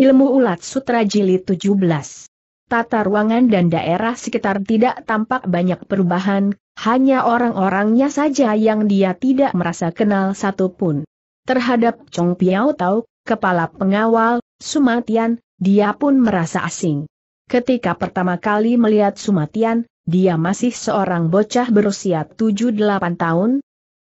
Ilmu Ulat Sutra Jilid 17 Tata ruangan dan daerah sekitar tidak tampak banyak perubahan, hanya orang-orangnya saja yang dia tidak merasa kenal satupun. Terhadap Chong Piao Tau, kepala pengawal, Sumatian, dia pun merasa asing. Ketika pertama kali melihat Sumatian, dia masih seorang bocah berusia 7-8 tahun,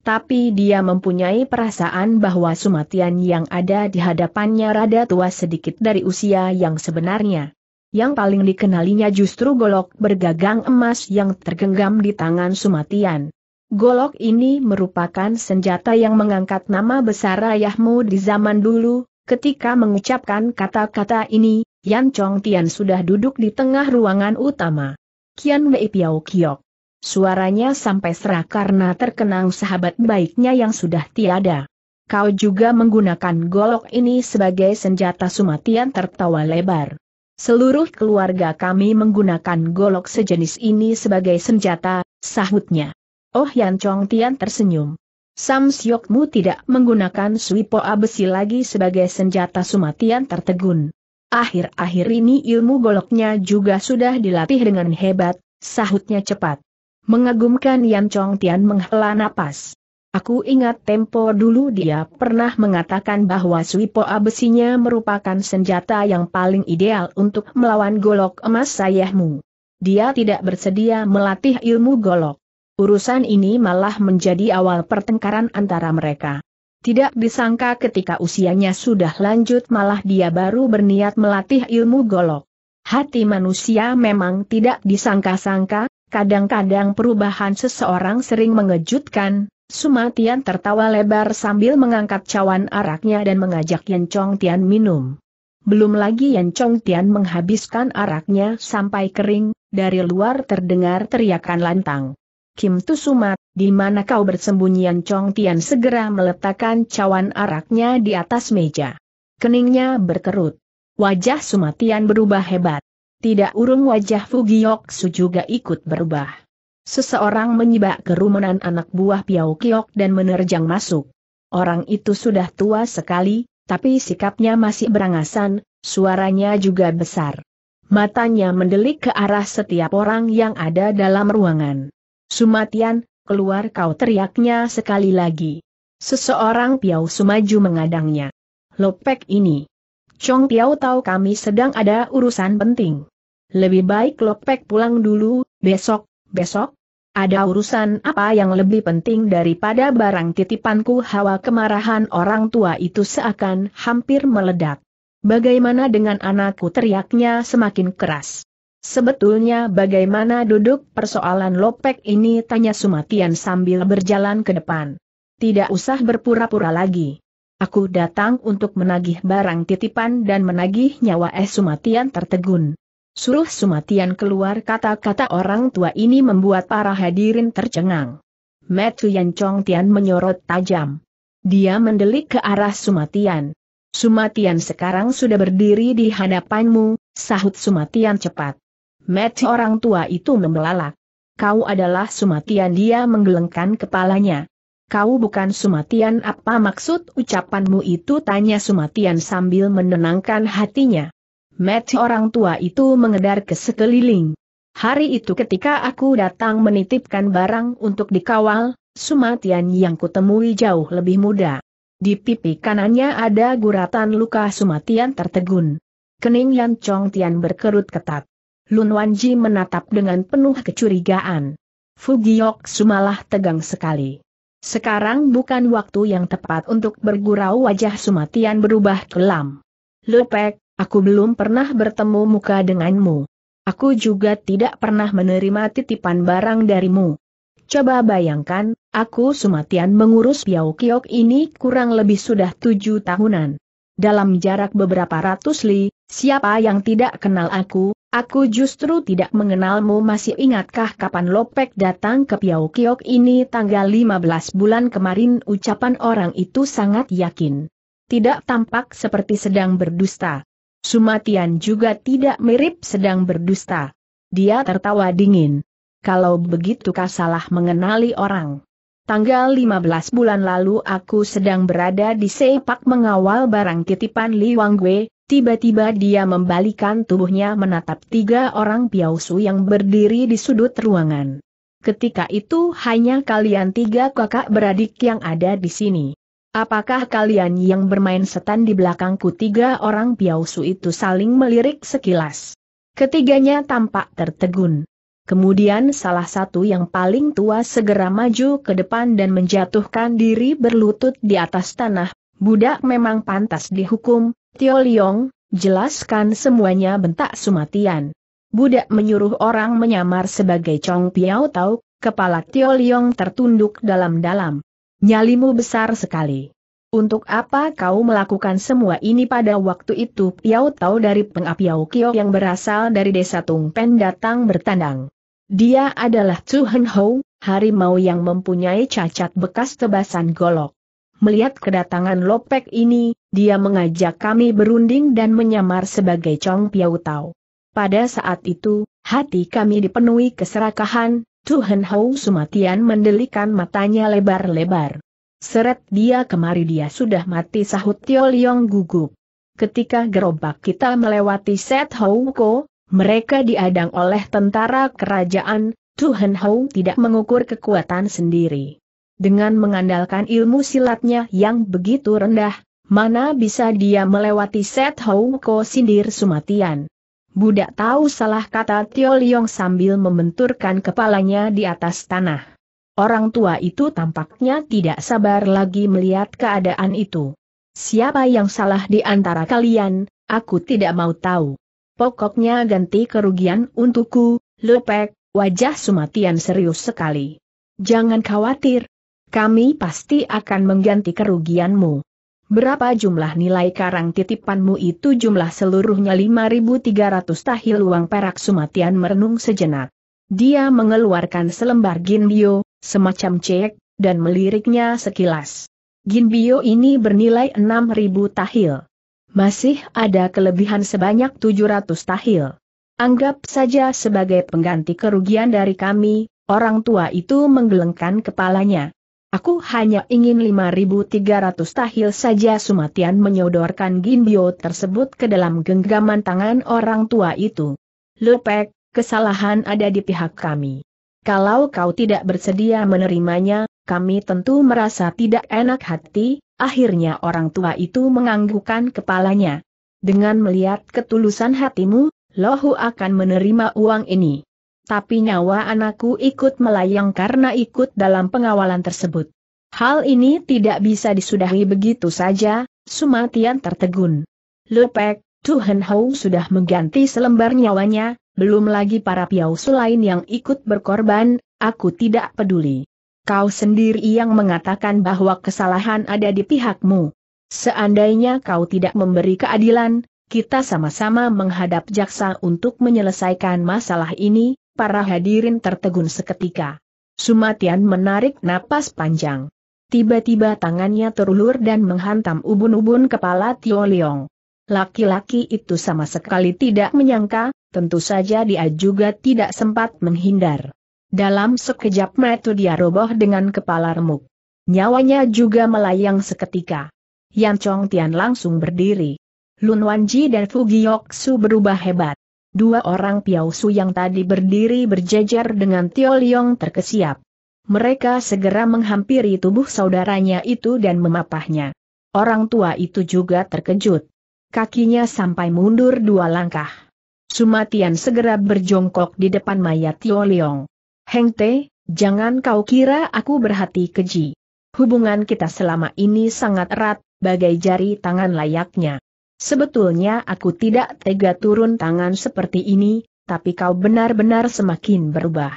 tapi dia mempunyai perasaan bahwa Sumatian yang ada di hadapannya rada tua sedikit dari usia yang sebenarnya. Yang paling dikenalinya justru golok bergagang emas yang tergenggam di tangan Sumatian. Golok ini merupakan senjata yang mengangkat nama besar ayahmu di zaman dulu, ketika mengucapkan kata-kata ini, Yan Chong Tian sudah duduk di tengah ruangan utama. Kian Wei Piao Kiok. Suaranya sampai serak karena terkenang sahabat baiknya yang sudah tiada. Kau juga menggunakan golok ini sebagai senjata Sumatian tertawa lebar. Seluruh keluarga kami menggunakan golok sejenis ini sebagai senjata, sahutnya. Oh Yan Chong Tian tersenyum. Sam Siokmu tidak menggunakan Suipoa besi lagi sebagai senjata Sumatian tertegun. Akhir-akhir ini ilmu goloknya juga sudah dilatih dengan hebat, sahutnya cepat. Mengagumkan Yan Chong Tian menghela napas. Aku ingat tempo dulu dia pernah mengatakan bahwa Suipo Abesinya merupakan senjata yang paling ideal untuk melawan golok emas sayahmu. Dia tidak bersedia melatih ilmu golok. Urusan ini malah menjadi awal pertengkaran antara mereka. Tidak disangka ketika usianya sudah lanjut malah dia baru berniat melatih ilmu golok. Hati manusia memang tidak disangka-sangka, Kadang-kadang perubahan seseorang sering mengejutkan, Sumatian tertawa lebar sambil mengangkat cawan araknya dan mengajak Yan Chong Tian minum. Belum lagi Yan Chong Tian menghabiskan araknya sampai kering, dari luar terdengar teriakan lantang. Kim Tu Sumat, di mana kau bersembunyi Yan Chong Tian segera meletakkan cawan araknya di atas meja. Keningnya berkerut. Wajah Sumatian berubah hebat. Tidak urung wajah su juga ikut berubah. Seseorang menyibak kerumunan anak buah Piau Kiok dan menerjang masuk. Orang itu sudah tua sekali, tapi sikapnya masih berangasan, suaranya juga besar. Matanya mendelik ke arah setiap orang yang ada dalam ruangan. Sumatian, keluar kau teriaknya sekali lagi. Seseorang Piau Sumaju mengadangnya. Lopek ini. Chong Piao tahu kami sedang ada urusan penting. Lebih baik Lopek pulang dulu, besok, besok. Ada urusan apa yang lebih penting daripada barang titipanku hawa kemarahan orang tua itu seakan hampir meledak. Bagaimana dengan anakku teriaknya semakin keras. Sebetulnya bagaimana duduk persoalan lopek ini tanya Sumatian sambil berjalan ke depan. Tidak usah berpura-pura lagi. Aku datang untuk menagih barang titipan dan menagih nyawa Es Sumatian tertegun. Suruh Sumatian keluar kata-kata orang tua ini membuat para hadirin tercengang. Metu Yan Chong Tian menyorot tajam. Dia mendelik ke arah Sumatian. Sumatian sekarang sudah berdiri di hadapanmu, sahut Sumatian cepat. Metu orang tua itu membelalak. Kau adalah Sumatian dia menggelengkan kepalanya. Kau bukan Sumatian apa maksud ucapanmu itu tanya Sumatian sambil menenangkan hatinya. Mati orang tua itu mengedar ke sekeliling. Hari itu ketika aku datang menitipkan barang untuk dikawal, Sumatian yang kutemui jauh lebih muda. Di pipi kanannya ada guratan luka Sumatian tertegun. Kening Yan Chong Tian berkerut ketat. Lun Wanji menatap dengan penuh kecurigaan. Fugiok Sumalah tegang sekali. Sekarang bukan waktu yang tepat untuk bergurau wajah Sumatian berubah kelam. Lepek, aku belum pernah bertemu muka denganmu. Aku juga tidak pernah menerima titipan barang darimu. Coba bayangkan, aku Sumatian mengurus Piau Kiok ini kurang lebih sudah tujuh tahunan. Dalam jarak beberapa ratus li, siapa yang tidak kenal aku, Aku justru tidak mengenalmu masih ingatkah kapan Lopek datang ke Piau Kiok ini tanggal 15 bulan kemarin ucapan orang itu sangat yakin. Tidak tampak seperti sedang berdusta. Sumatian juga tidak mirip sedang berdusta. Dia tertawa dingin. Kalau begitu kah salah mengenali orang? Tanggal 15 bulan lalu aku sedang berada di Seipak mengawal barang titipan Li Wangwe, Tiba-tiba dia membalikan tubuhnya menatap tiga orang piausu yang berdiri di sudut ruangan. Ketika itu hanya kalian tiga kakak beradik yang ada di sini. Apakah kalian yang bermain setan di belakangku tiga orang piausu itu saling melirik sekilas? Ketiganya tampak tertegun. Kemudian salah satu yang paling tua segera maju ke depan dan menjatuhkan diri berlutut di atas tanah. Budak memang pantas dihukum, Tio Liong, jelaskan semuanya bentak Sumatian. Budak menyuruh orang menyamar sebagai Chong Piao Tau, kepala Tio Liong tertunduk dalam-dalam. Nyalimu besar sekali. Untuk apa kau melakukan semua ini pada waktu itu Piao Tau dari pengapiao Kio yang berasal dari desa Tung Pen datang bertandang. Dia adalah Chu Hen Hou, harimau yang mempunyai cacat bekas tebasan golok. Melihat kedatangan Lopek ini, dia mengajak kami berunding dan menyamar sebagai Chong Piau Tau. Pada saat itu, hati kami dipenuhi keserakahan, Tuhan Hou Sumatian mendelikan matanya lebar-lebar. Seret dia kemari dia sudah mati sahut Tio Liong gugup. Ketika gerobak kita melewati Set Hou Ko, mereka diadang oleh tentara kerajaan, Tuhan Hou tidak mengukur kekuatan sendiri. Dengan mengandalkan ilmu silatnya yang begitu rendah, mana bisa dia melewati Set Hou Ko sindir Sumatian. Budak tahu salah kata Tio Liong sambil membenturkan kepalanya di atas tanah. Orang tua itu tampaknya tidak sabar lagi melihat keadaan itu. Siapa yang salah di antara kalian, aku tidak mau tahu. Pokoknya ganti kerugian untukku, Lepek, wajah Sumatian serius sekali. Jangan khawatir, kami pasti akan mengganti kerugianmu. Berapa jumlah nilai karang titipanmu itu jumlah seluruhnya 5.300 tahil uang perak Sumatian merenung sejenak. Dia mengeluarkan selembar ginbio, semacam cek, dan meliriknya sekilas. Ginbio ini bernilai 6.000 tahil. Masih ada kelebihan sebanyak 700 tahil. Anggap saja sebagai pengganti kerugian dari kami, orang tua itu menggelengkan kepalanya. Aku hanya ingin 5.300 tahil saja Sumatian menyodorkan Ginbio tersebut ke dalam genggaman tangan orang tua itu. Lepek, kesalahan ada di pihak kami. Kalau kau tidak bersedia menerimanya, kami tentu merasa tidak enak hati, akhirnya orang tua itu menganggukkan kepalanya. Dengan melihat ketulusan hatimu, Lohu akan menerima uang ini tapi nyawa anakku ikut melayang karena ikut dalam pengawalan tersebut. Hal ini tidak bisa disudahi begitu saja, Sumatian tertegun. Lepek, Tuhan Hou sudah mengganti selembar nyawanya, belum lagi para piausu lain yang ikut berkorban, aku tidak peduli. Kau sendiri yang mengatakan bahwa kesalahan ada di pihakmu. Seandainya kau tidak memberi keadilan, kita sama-sama menghadap jaksa untuk menyelesaikan masalah ini, para hadirin tertegun seketika. Sumatian menarik napas panjang. Tiba-tiba tangannya terulur dan menghantam ubun-ubun kepala Tio Leong. Laki-laki itu sama sekali tidak menyangka, tentu saja dia juga tidak sempat menghindar. Dalam sekejap mata dia roboh dengan kepala remuk. Nyawanya juga melayang seketika. Yan Chong Tian langsung berdiri. Lun Wanji dan Fugioksu berubah hebat. Dua orang Piausu yang tadi berdiri berjejer dengan Tio Liong terkesiap. Mereka segera menghampiri tubuh saudaranya itu dan memapahnya. Orang tua itu juga terkejut. Kakinya sampai mundur dua langkah. Sumatian segera berjongkok di depan mayat Tio Liong. Heng Te, jangan kau kira aku berhati keji. Hubungan kita selama ini sangat erat, bagai jari tangan layaknya. Sebetulnya aku tidak tega turun tangan seperti ini, tapi kau benar-benar semakin berubah.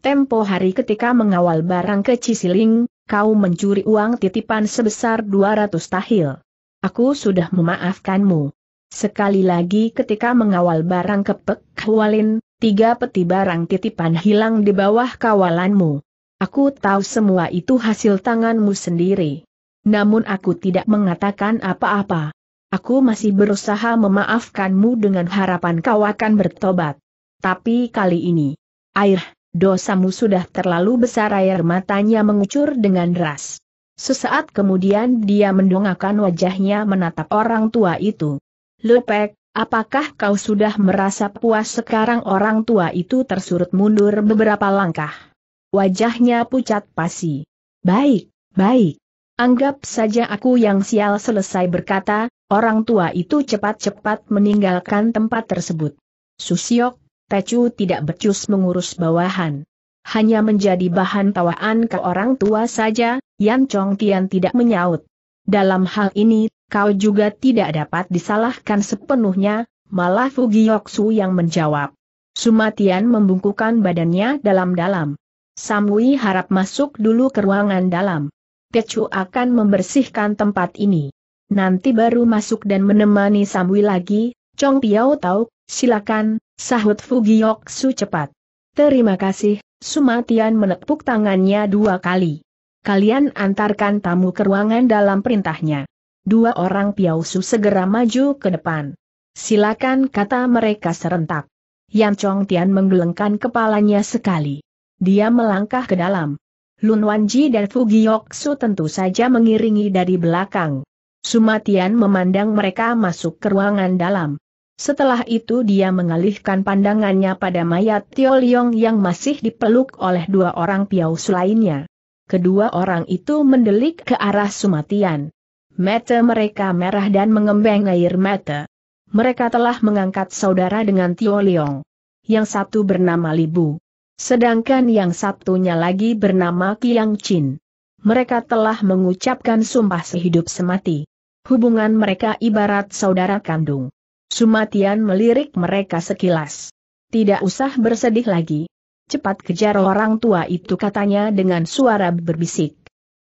Tempo hari ketika mengawal barang ke Cisiling, kau mencuri uang titipan sebesar 200 tahil. Aku sudah memaafkanmu. Sekali lagi ketika mengawal barang ke Pekwalin, tiga peti barang titipan hilang di bawah kawalanmu. Aku tahu semua itu hasil tanganmu sendiri. Namun aku tidak mengatakan apa-apa. Aku masih berusaha memaafkanmu dengan harapan kau akan bertobat. Tapi kali ini, air, dosamu sudah terlalu besar air matanya mengucur dengan deras. Sesaat kemudian dia mendongakkan wajahnya menatap orang tua itu. Lepek, apakah kau sudah merasa puas sekarang orang tua itu tersurut mundur beberapa langkah. Wajahnya pucat pasi. Baik, baik. Anggap saja aku yang sial selesai berkata, Orang tua itu cepat-cepat meninggalkan tempat tersebut. Susiok, Tecu tidak becus mengurus bawahan. Hanya menjadi bahan tawaan ke orang tua saja, Yan Chong Tian tidak menyaut. Dalam hal ini, kau juga tidak dapat disalahkan sepenuhnya, malah Su yang menjawab. Sumatian membungkukan badannya dalam-dalam. Samui harap masuk dulu ke ruangan dalam. Tecu akan membersihkan tempat ini nanti baru masuk dan menemani Samwi lagi, Chong Piao tahu, silakan, sahut Fugiok Su cepat. Terima kasih, Sumatian menepuk tangannya dua kali. Kalian antarkan tamu ke ruangan dalam perintahnya. Dua orang Piao Su segera maju ke depan. Silakan kata mereka serentak. Yang Chong Tian menggelengkan kepalanya sekali. Dia melangkah ke dalam. Lun Wanji dan Fugiok Su tentu saja mengiringi dari belakang. Sumatian memandang mereka masuk ke ruangan dalam. Setelah itu dia mengalihkan pandangannya pada mayat Tio Liong yang masih dipeluk oleh dua orang piaus lainnya. Kedua orang itu mendelik ke arah Sumatian. Mata mereka merah dan mengembang air mata. Mereka telah mengangkat saudara dengan Tio Liong. Yang satu bernama Libu. Sedangkan yang satunya lagi bernama Kiang Chin. Mereka telah mengucapkan sumpah sehidup semati. Hubungan mereka ibarat saudara kandung. Sumatian melirik mereka sekilas. Tidak usah bersedih lagi. Cepat kejar orang tua itu katanya dengan suara berbisik.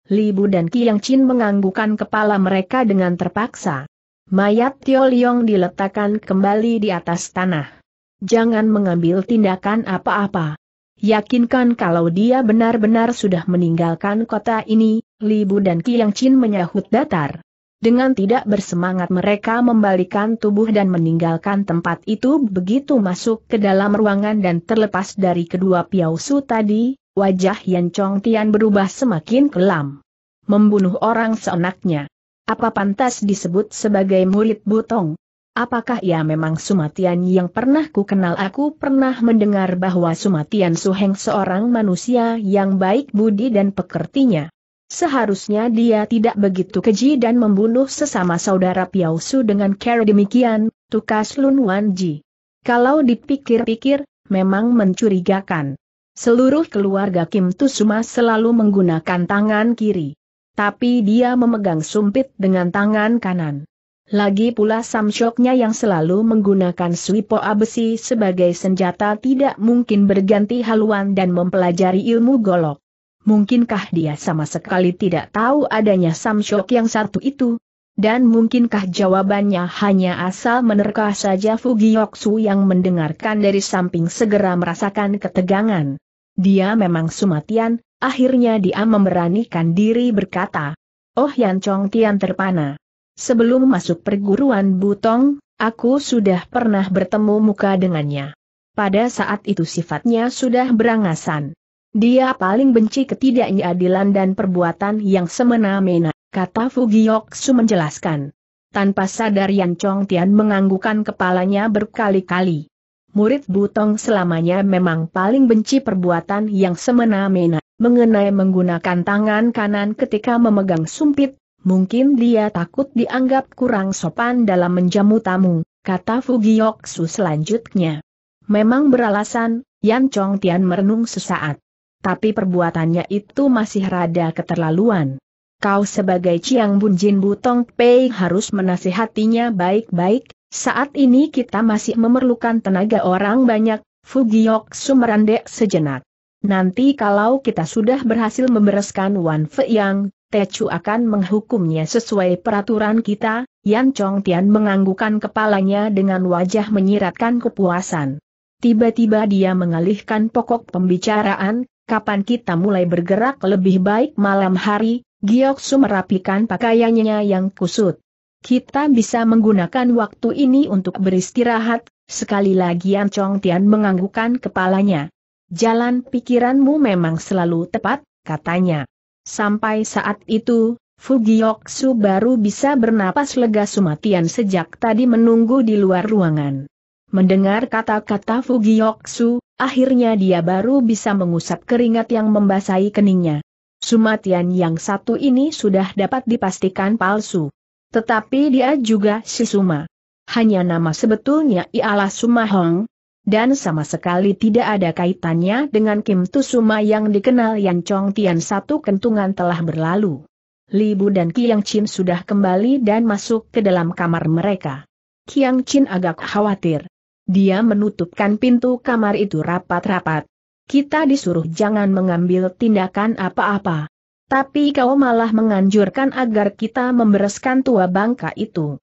Libu dan Kiang Chin menganggukan kepala mereka dengan terpaksa. Mayat Tio Liong diletakkan kembali di atas tanah. Jangan mengambil tindakan apa-apa. Yakinkan kalau dia benar-benar sudah meninggalkan kota ini, Libu dan Kiang Chin menyahut datar. Dengan tidak bersemangat mereka membalikan tubuh dan meninggalkan tempat itu begitu masuk ke dalam ruangan dan terlepas dari kedua piausu tadi, wajah Yan Chong Tian berubah semakin kelam. Membunuh orang seenaknya. Apa pantas disebut sebagai murid butong? Apakah ia memang Sumatian yang pernah ku kenal? Aku pernah mendengar bahwa Sumatian Suheng seorang manusia yang baik budi dan pekertinya. Seharusnya dia tidak begitu keji dan membunuh sesama saudara Piao dengan cara demikian, tukas Lun Wan Ji. Kalau dipikir-pikir, memang mencurigakan. Seluruh keluarga Kim Tusuma selalu menggunakan tangan kiri. Tapi dia memegang sumpit dengan tangan kanan. Lagi pula samsyoknya yang selalu menggunakan swipo abesi sebagai senjata tidak mungkin berganti haluan dan mempelajari ilmu golok. Mungkinkah dia sama sekali tidak tahu adanya Samsok yang satu itu? Dan mungkinkah jawabannya hanya asal menerka saja Fugiyoksu yang mendengarkan dari samping segera merasakan ketegangan. Dia memang sumatian, akhirnya dia memberanikan diri berkata, Oh Yan Chong Tian terpana. Sebelum masuk perguruan Butong, aku sudah pernah bertemu muka dengannya. Pada saat itu sifatnya sudah berangasan. Dia paling benci ketidakadilan dan perbuatan yang semena-mena, kata Fugiyoksu menjelaskan. Tanpa sadar Yan Chong Tian menganggukan kepalanya berkali-kali. Murid Butong selamanya memang paling benci perbuatan yang semena-mena, mengenai menggunakan tangan kanan ketika memegang sumpit, mungkin dia takut dianggap kurang sopan dalam menjamu tamu, kata Fugiyoksu selanjutnya. Memang beralasan, Yan Chong Tian merenung sesaat. Tapi perbuatannya itu masih rada keterlaluan. Kau sebagai Chiang Bunjin Butong Pei harus menasihatinya baik-baik, saat ini kita masih memerlukan tenaga orang banyak, Fugiok sumerandek sejenak. Nanti kalau kita sudah berhasil membereskan Wan Fei Yang, Chu akan menghukumnya sesuai peraturan kita, Yan Chong Tian menganggukan kepalanya dengan wajah menyiratkan kepuasan. Tiba-tiba dia mengalihkan pokok pembicaraan, kapan kita mulai bergerak lebih baik malam hari, Gioksu merapikan pakaiannya yang kusut. Kita bisa menggunakan waktu ini untuk beristirahat, sekali lagi An Chong Tian menganggukkan kepalanya. Jalan pikiranmu memang selalu tepat, katanya. Sampai saat itu, Fu Gioksu baru bisa bernapas lega Sumatian sejak tadi menunggu di luar ruangan. Mendengar kata-kata Fu Gioksu. Akhirnya dia baru bisa mengusap keringat yang membasahi keningnya. Sumatian yang satu ini sudah dapat dipastikan palsu. Tetapi dia juga si Suma. Hanya nama sebetulnya ialah Suma Hong. Dan sama sekali tidak ada kaitannya dengan Kim Tu Suma yang dikenal Yang Chong Tian satu kentungan telah berlalu. Libu dan Kiang Chin sudah kembali dan masuk ke dalam kamar mereka. Kiang Chin agak khawatir. Dia menutupkan pintu kamar itu rapat-rapat. Kita disuruh jangan mengambil tindakan apa-apa. Tapi kau malah menganjurkan agar kita membereskan tua bangka itu.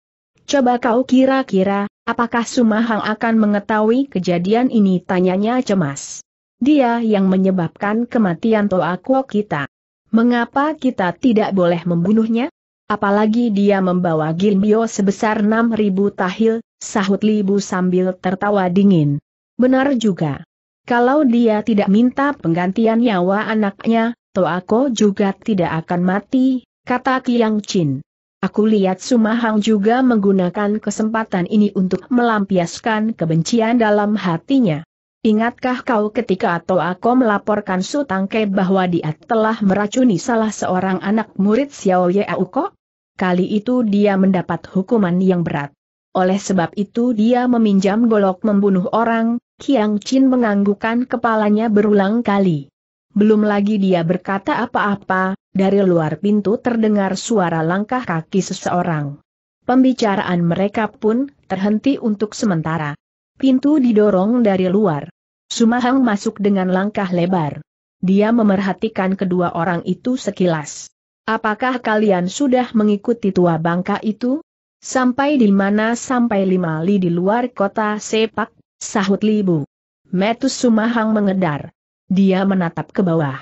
Coba kau kira-kira, apakah Sumahang akan mengetahui kejadian ini tanyanya cemas. Dia yang menyebabkan kematian Toa Kuo kita. Mengapa kita tidak boleh membunuhnya? Apalagi dia membawa ginbio sebesar 6.000 tahil, sahut Libu sambil tertawa dingin. Benar juga. Kalau dia tidak minta penggantian nyawa anaknya, Toako juga tidak akan mati, kata Kiang Chin. Aku lihat Sumahang juga menggunakan kesempatan ini untuk melampiaskan kebencian dalam hatinya. Ingatkah kau ketika atau aku melaporkan Su Tangke bahwa dia telah meracuni salah seorang anak murid Xiao Yauko? kali itu dia mendapat hukuman yang berat. Oleh sebab itu dia meminjam golok membunuh orang, Kiang Chin menganggukkan kepalanya berulang kali. Belum lagi dia berkata apa-apa, dari luar pintu terdengar suara langkah kaki seseorang. Pembicaraan mereka pun terhenti untuk sementara. Pintu didorong dari luar. Sumahang masuk dengan langkah lebar. Dia memerhatikan kedua orang itu sekilas. Apakah kalian sudah mengikuti tua bangka itu? Sampai di mana sampai lima li di luar kota sepak, sahut Libu. Metus Sumahang mengedar. Dia menatap ke bawah.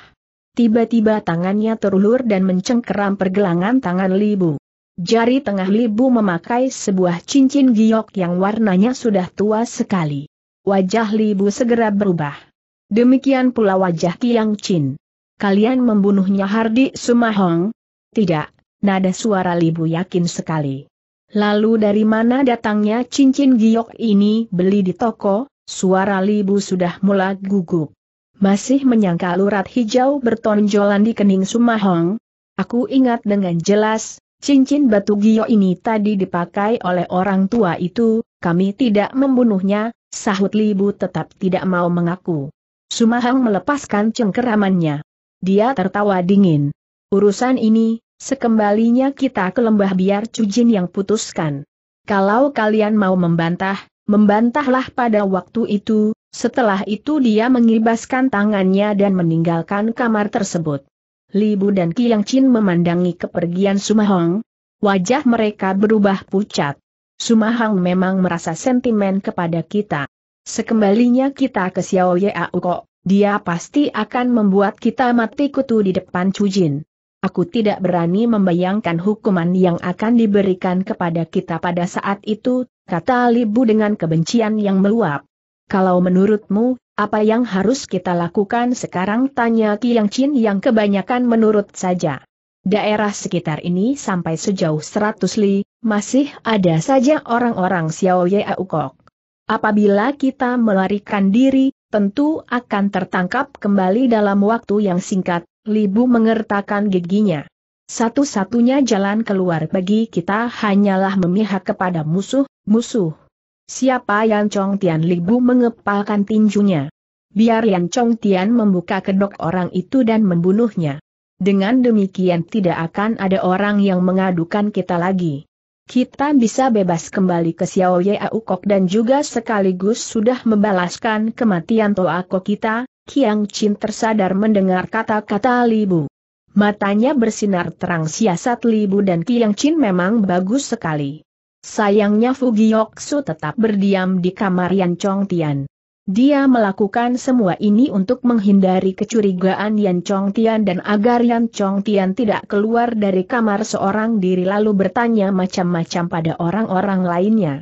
Tiba-tiba tangannya terulur dan mencengkeram pergelangan tangan Libu. Jari tengah Libu memakai sebuah cincin giok yang warnanya sudah tua sekali. Wajah Libu segera berubah. Demikian pula wajah Kiang Chin. Kalian membunuhnya Hardi Sumahong? Tidak, nada suara Libu yakin sekali. Lalu dari mana datangnya cincin giok ini beli di toko? Suara Libu sudah mulai gugup. Masih menyangka lurat hijau bertonjolan di kening Sumahong? Aku ingat dengan jelas, Cincin batu giok ini tadi dipakai oleh orang tua itu, kami tidak membunuhnya, sahut Libu tetap tidak mau mengaku. Sumahong melepaskan cengkeramannya. Dia tertawa dingin. Urusan ini, sekembalinya kita ke lembah biar Cujin yang putuskan. Kalau kalian mau membantah, membantahlah pada waktu itu, setelah itu dia mengibaskan tangannya dan meninggalkan kamar tersebut. Libu dan Kiang Chin memandangi kepergian Sumahong. Wajah mereka berubah pucat. Sumahang memang merasa sentimen kepada kita. Sekembalinya kita ke Xiao Yeau kok. Dia pasti akan membuat kita mati kutu di depan Cujin. Aku tidak berani membayangkan hukuman yang akan diberikan kepada kita pada saat itu, kata Libu dengan kebencian yang meluap. Kalau menurutmu, apa yang harus kita lakukan sekarang tanya Kiang Chin yang kebanyakan menurut saja. Daerah sekitar ini sampai sejauh 100 li, masih ada saja orang-orang Xiao Ye Aukok. Apabila kita melarikan diri, tentu akan tertangkap kembali dalam waktu yang singkat, Libu mengertakkan giginya. Satu-satunya jalan keluar bagi kita hanyalah memihak kepada musuh, musuh. Siapa yang Chong Tian Libu mengepalkan tinjunya? Biar Yan Chong Tian membuka kedok orang itu dan membunuhnya. Dengan demikian tidak akan ada orang yang mengadukan kita lagi kita bisa bebas kembali ke Xiao Ye Aukok dan juga sekaligus sudah membalaskan kematian Toako kita, Kiang Chin tersadar mendengar kata-kata Libu. Matanya bersinar terang siasat Libu dan Kiang Chin memang bagus sekali. Sayangnya Su tetap berdiam di kamar Yan Chong Tian. Dia melakukan semua ini untuk menghindari kecurigaan Yan Chong Tian dan agar Yan Chong Tian tidak keluar dari kamar seorang diri lalu bertanya macam-macam pada orang-orang lainnya.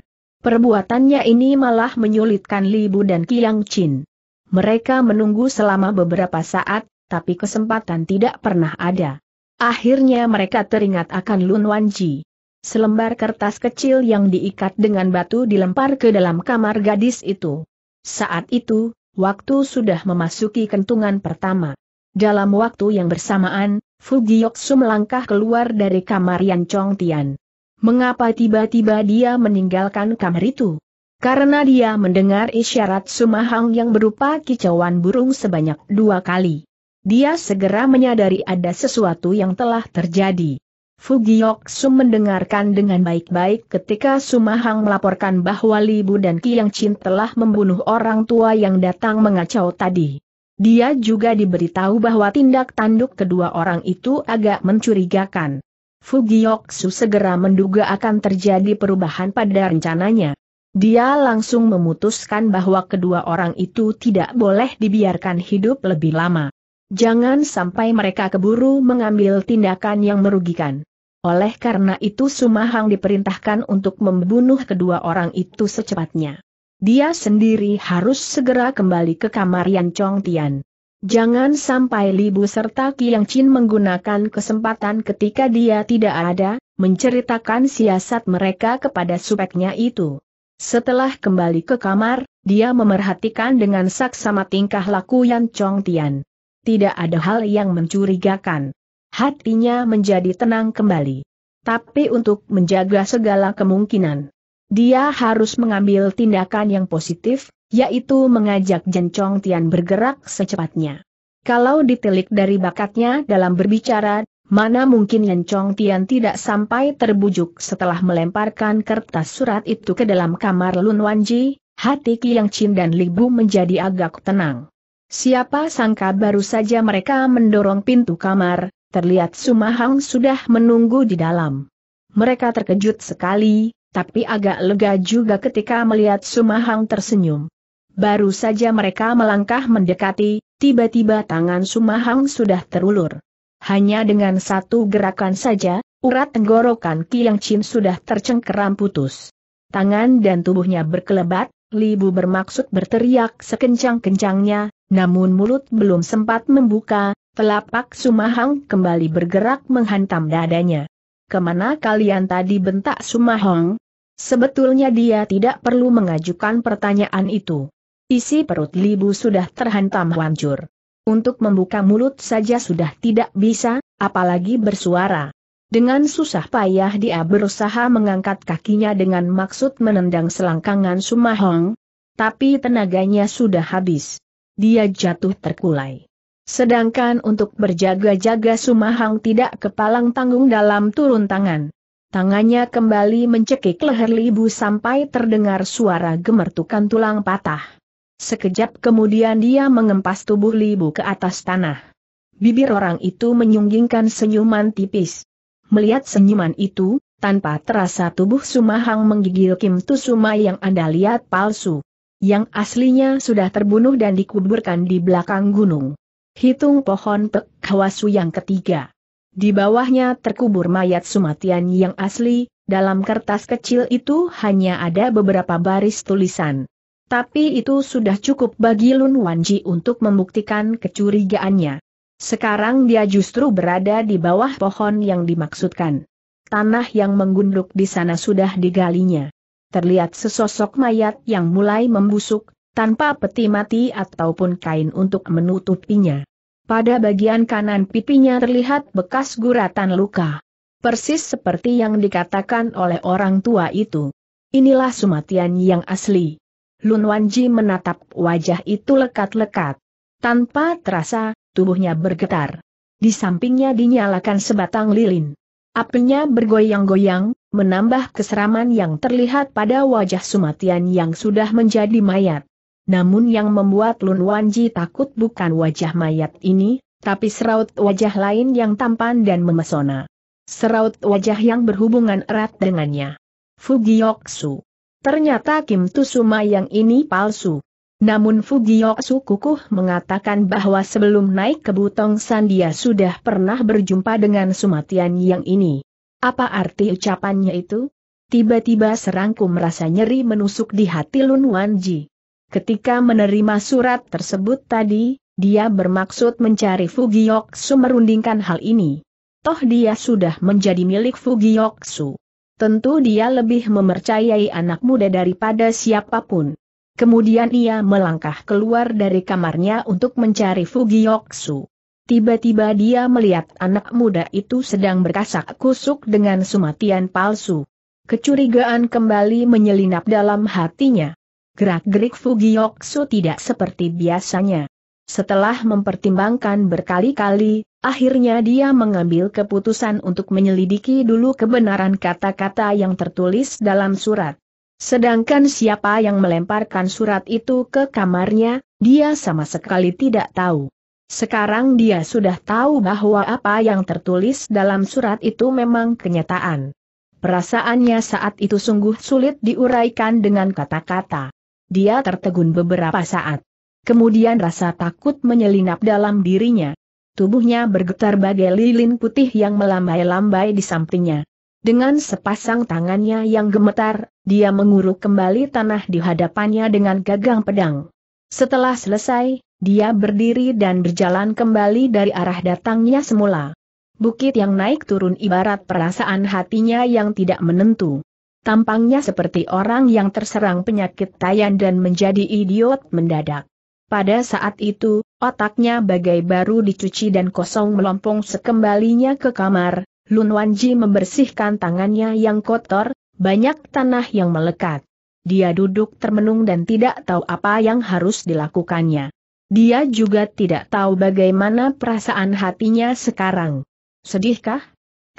Perbuatannya ini malah menyulitkan Libu dan Kiang Chin. Mereka menunggu selama beberapa saat, tapi kesempatan tidak pernah ada. Akhirnya mereka teringat akan Lun Wanji. Selembar kertas kecil yang diikat dengan batu dilempar ke dalam kamar gadis itu. Saat itu, waktu sudah memasuki kentungan pertama. Dalam waktu yang bersamaan, Fugioksu melangkah keluar dari kamar Yan Chong Tian. Mengapa tiba-tiba dia meninggalkan kamar itu? Karena dia mendengar isyarat sumahang yang berupa kicauan burung sebanyak dua kali. Dia segera menyadari ada sesuatu yang telah terjadi. Fugiok Sum mendengarkan dengan baik-baik ketika Sumahang melaporkan bahwa Libu dan yang Chin telah membunuh orang tua yang datang mengacau tadi. Dia juga diberitahu bahwa tindak tanduk kedua orang itu agak mencurigakan. Fugiok Su segera menduga akan terjadi perubahan pada rencananya. Dia langsung memutuskan bahwa kedua orang itu tidak boleh dibiarkan hidup lebih lama. Jangan sampai mereka keburu mengambil tindakan yang merugikan. Oleh karena itu Sumahang diperintahkan untuk membunuh kedua orang itu secepatnya. Dia sendiri harus segera kembali ke kamar Yan Chong Tian. Jangan sampai Libu serta Kiang Chin menggunakan kesempatan ketika dia tidak ada, menceritakan siasat mereka kepada supeknya itu. Setelah kembali ke kamar, dia memerhatikan dengan saksama tingkah laku Yan Chong Tian tidak ada hal yang mencurigakan. Hatinya menjadi tenang kembali. Tapi untuk menjaga segala kemungkinan, dia harus mengambil tindakan yang positif, yaitu mengajak Jencong Tian bergerak secepatnya. Kalau ditelik dari bakatnya dalam berbicara, mana mungkin Jencong Tian tidak sampai terbujuk setelah melemparkan kertas surat itu ke dalam kamar Lun Wanji, hati Yang Qin dan Libu menjadi agak tenang. Siapa sangka baru saja mereka mendorong pintu kamar, terlihat Sumahang sudah menunggu di dalam. Mereka terkejut sekali, tapi agak lega juga ketika melihat Sumahang tersenyum. Baru saja mereka melangkah mendekati, tiba-tiba tangan Sumahang sudah terulur. Hanya dengan satu gerakan saja, urat tenggorokan Kiang Chin sudah tercengkeram putus. Tangan dan tubuhnya berkelebat, Libu bermaksud berteriak sekencang-kencangnya, namun mulut belum sempat membuka, telapak Sumahang kembali bergerak menghantam dadanya. Kemana kalian tadi bentak Sumahong? Sebetulnya dia tidak perlu mengajukan pertanyaan itu. Isi perut Libu sudah terhantam hancur. Untuk membuka mulut saja sudah tidak bisa, apalagi bersuara. Dengan susah payah dia berusaha mengangkat kakinya dengan maksud menendang selangkangan Sumahong, tapi tenaganya sudah habis. Dia jatuh terkulai. Sedangkan untuk berjaga-jaga Sumahang tidak kepalang tanggung dalam turun tangan. Tangannya kembali mencekik leher Libu sampai terdengar suara gemertukan tulang patah. Sekejap kemudian dia mengempas tubuh Libu ke atas tanah. Bibir orang itu menyunggingkan senyuman tipis. Melihat senyuman itu, tanpa terasa tubuh Sumahang menggigil Kim Tusuma yang Anda lihat palsu. Yang aslinya sudah terbunuh dan dikuburkan di belakang gunung. Hitung pohon pekawasu yang ketiga. Di bawahnya terkubur mayat Sumatian yang asli, dalam kertas kecil itu hanya ada beberapa baris tulisan. Tapi itu sudah cukup bagi Lun Wanji untuk membuktikan kecurigaannya. Sekarang dia justru berada di bawah pohon yang dimaksudkan. Tanah yang menggunduk di sana sudah digalinya. Terlihat sesosok mayat yang mulai membusuk, tanpa peti mati ataupun kain untuk menutupinya. Pada bagian kanan pipinya terlihat bekas guratan luka. Persis seperti yang dikatakan oleh orang tua itu. Inilah sumatian yang asli. Lun Wanji menatap wajah itu lekat-lekat. Tanpa terasa, tubuhnya bergetar. Di sampingnya dinyalakan sebatang lilin. Apinya bergoyang-goyang, menambah keseraman yang terlihat pada wajah Sumatian yang sudah menjadi mayat. Namun yang membuat Lun Wanji takut bukan wajah mayat ini, tapi seraut wajah lain yang tampan dan memesona. Seraut wajah yang berhubungan erat dengannya. Fugioksu. Ternyata Kim Tusuma yang ini palsu. Namun Fugiok Sukukuh mengatakan bahwa sebelum naik ke Butong San dia sudah pernah berjumpa dengan Sumatian yang ini. Apa arti ucapannya itu? Tiba-tiba serangku merasa nyeri menusuk di hati Lun Wanji. Ketika menerima surat tersebut tadi, dia bermaksud mencari Su merundingkan hal ini. Toh dia sudah menjadi milik Su. Tentu dia lebih memercayai anak muda daripada siapapun. Kemudian ia melangkah keluar dari kamarnya untuk mencari Fugiyoksu. Tiba-tiba dia melihat anak muda itu sedang berkasak kusuk dengan sumatian palsu. Kecurigaan kembali menyelinap dalam hatinya. Gerak-gerik Fugiyoksu tidak seperti biasanya. Setelah mempertimbangkan berkali-kali, akhirnya dia mengambil keputusan untuk menyelidiki dulu kebenaran kata-kata yang tertulis dalam surat. Sedangkan siapa yang melemparkan surat itu ke kamarnya, dia sama sekali tidak tahu. Sekarang dia sudah tahu bahwa apa yang tertulis dalam surat itu memang kenyataan. Perasaannya saat itu sungguh sulit diuraikan dengan kata-kata. Dia tertegun beberapa saat. Kemudian rasa takut menyelinap dalam dirinya. Tubuhnya bergetar bagai lilin putih yang melambai-lambai di sampingnya. Dengan sepasang tangannya yang gemetar, dia menguruk kembali tanah di hadapannya dengan gagang pedang. Setelah selesai, dia berdiri dan berjalan kembali dari arah datangnya semula. Bukit yang naik turun ibarat perasaan hatinya yang tidak menentu. Tampangnya seperti orang yang terserang penyakit tayan dan menjadi idiot mendadak. Pada saat itu, otaknya bagai baru dicuci dan kosong melompong sekembalinya ke kamar, Lun Wanji membersihkan tangannya yang kotor, banyak tanah yang melekat. Dia duduk termenung dan tidak tahu apa yang harus dilakukannya. Dia juga tidak tahu bagaimana perasaan hatinya sekarang. Sedihkah?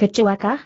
Kecewakah?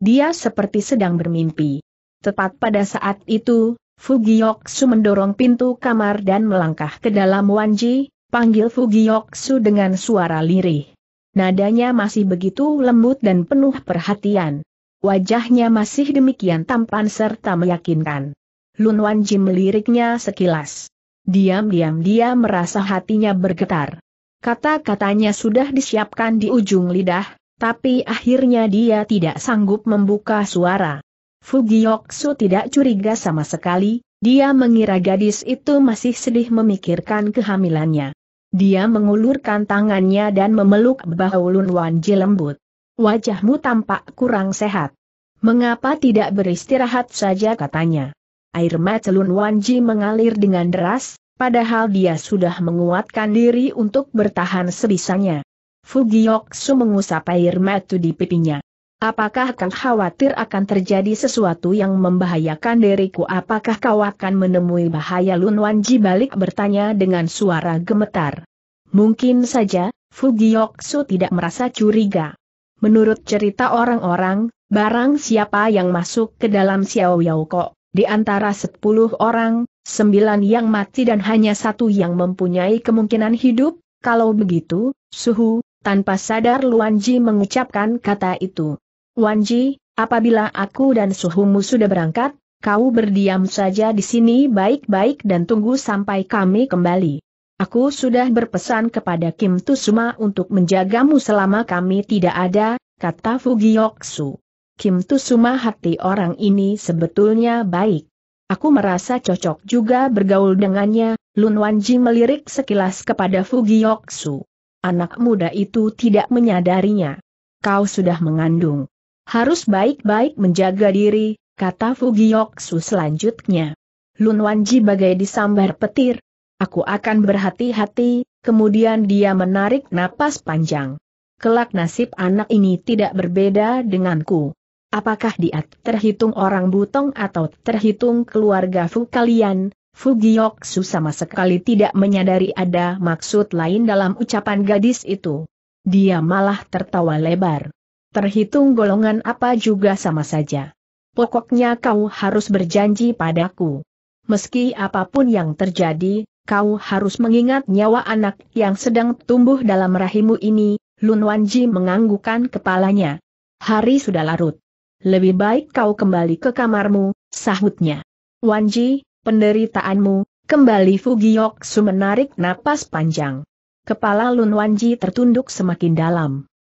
Dia seperti sedang bermimpi. Tepat pada saat itu, Fugiyoksu mendorong pintu kamar dan melangkah ke dalam Wanji, panggil Fugiyoksu dengan suara lirih. Nadanya masih begitu lembut dan penuh perhatian. Wajahnya masih demikian tampan serta meyakinkan. Lun Wan Ji meliriknya sekilas. Diam-diam dia merasa hatinya bergetar. Kata-katanya sudah disiapkan di ujung lidah, tapi akhirnya dia tidak sanggup membuka suara. Fugioksu tidak curiga sama sekali, dia mengira gadis itu masih sedih memikirkan kehamilannya. Dia mengulurkan tangannya dan memeluk bahu Lun Wanji lembut. Wajahmu tampak kurang sehat. Mengapa tidak beristirahat saja katanya. Air mata Lun Wanji mengalir dengan deras, padahal dia sudah menguatkan diri untuk bertahan sebisanya. Fugioksu mengusap air mata di pipinya. Apakah kau khawatir akan terjadi sesuatu yang membahayakan diriku? Apakah kau akan menemui bahaya Lun Wanji balik bertanya dengan suara gemetar? Mungkin saja, Fugioksu tidak merasa curiga. Menurut cerita orang-orang, barang siapa yang masuk ke dalam Xiao Yao di antara sepuluh orang, sembilan yang mati dan hanya satu yang mempunyai kemungkinan hidup, kalau begitu, suhu, tanpa sadar Luanji mengucapkan kata itu. Wanji, apabila aku dan suhumu sudah berangkat, kau berdiam saja di sini baik-baik dan tunggu sampai kami kembali. Aku sudah berpesan kepada Kim Tusuma untuk menjagamu selama kami tidak ada, kata Fugioksu. Kim Tusuma hati orang ini sebetulnya baik. Aku merasa cocok juga bergaul dengannya, Lun Wanji melirik sekilas kepada Fugioksu. Anak muda itu tidak menyadarinya. Kau sudah mengandung. Harus baik-baik menjaga diri, kata Fugiyoksu selanjutnya. Lun Wanji bagai disambar petir. Aku akan berhati-hati, kemudian dia menarik napas panjang. Kelak nasib anak ini tidak berbeda denganku. Apakah dia terhitung orang butong atau terhitung keluarga Fu kalian? Fugiyoksu sama sekali tidak menyadari ada maksud lain dalam ucapan gadis itu. Dia malah tertawa lebar terhitung golongan apa juga sama saja. Pokoknya kau harus berjanji padaku. Meski apapun yang terjadi, kau harus mengingat nyawa anak yang sedang tumbuh dalam rahimu ini, Lun Wanji menganggukkan kepalanya. Hari sudah larut. Lebih baik kau kembali ke kamarmu, sahutnya. Wanji, penderitaanmu, kembali Fugiok Su menarik napas panjang. Kepala Lun Wanji tertunduk semakin dalam.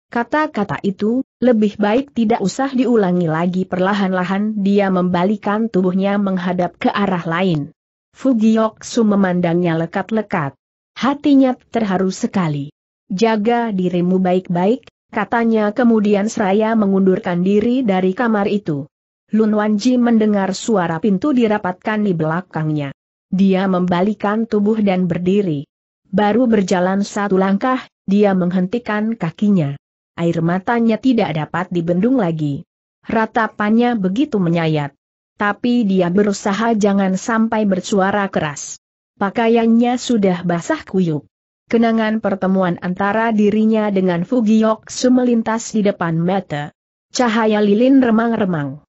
Kata-kata itu, lebih baik tidak usah diulangi lagi perlahan-lahan dia membalikan tubuhnya menghadap ke arah lain. Fugiyoksu memandangnya lekat-lekat. Hatinya terharu sekali. Jaga dirimu baik-baik, katanya kemudian seraya mengundurkan diri dari kamar itu. Lun Wanji mendengar suara pintu dirapatkan di belakangnya. Dia membalikan tubuh dan berdiri. Baru berjalan satu langkah, dia menghentikan kakinya air matanya tidak dapat dibendung lagi. Ratapannya begitu menyayat. Tapi dia berusaha jangan sampai bersuara keras. Pakaiannya sudah basah kuyup. Kenangan pertemuan antara dirinya dengan Fugiyok semelintas di depan mata. Cahaya lilin remang-remang.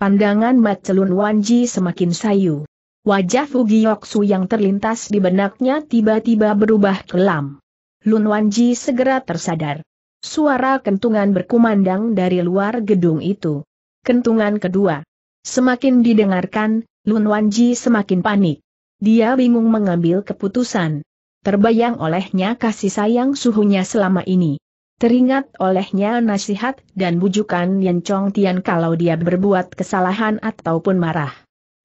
Pandangan Matelun Wanji semakin sayu. Wajah Fugiyoksu yang terlintas di benaknya tiba-tiba berubah kelam. Lun Wanji segera tersadar. Suara kentungan berkumandang dari luar gedung itu. Kentungan kedua. Semakin didengarkan, Lun Wanji semakin panik. Dia bingung mengambil keputusan. Terbayang olehnya kasih sayang suhunya selama ini. Teringat olehnya nasihat dan bujukan Yan Chong Tian kalau dia berbuat kesalahan ataupun marah.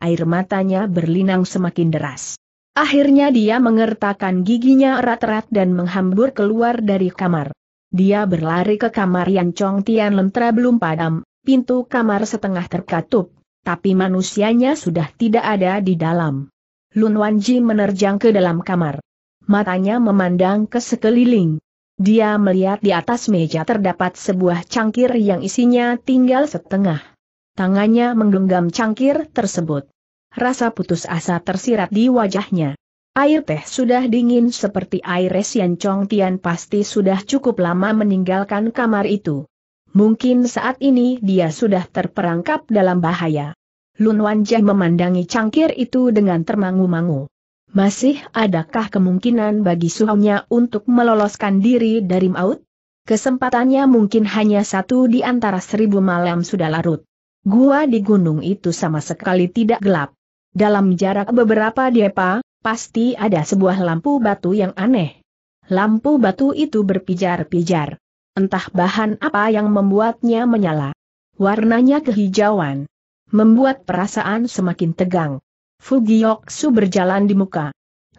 Air matanya berlinang semakin deras. Akhirnya dia mengertakkan giginya erat-erat dan menghambur keluar dari kamar. Dia berlari ke kamar yang Chong Tian Lentera belum padam, pintu kamar setengah terkatup, tapi manusianya sudah tidak ada di dalam. Lun Wanji menerjang ke dalam kamar. Matanya memandang ke sekeliling. Dia melihat di atas meja terdapat sebuah cangkir yang isinya tinggal setengah. Tangannya menggenggam cangkir tersebut. Rasa putus asa tersirat di wajahnya. Air teh sudah dingin seperti air es yang Chong Tian pasti sudah cukup lama meninggalkan kamar itu. Mungkin saat ini dia sudah terperangkap dalam bahaya. Lun Wanja memandangi cangkir itu dengan termangu-mangu. Masih adakah kemungkinan bagi suhunya untuk meloloskan diri dari maut? Kesempatannya mungkin hanya satu di antara seribu malam sudah larut. Gua di gunung itu sama sekali tidak gelap. Dalam jarak beberapa depa, pasti ada sebuah lampu batu yang aneh. Lampu batu itu berpijar-pijar. Entah bahan apa yang membuatnya menyala. Warnanya kehijauan. Membuat perasaan semakin tegang. Fugioksu berjalan di muka.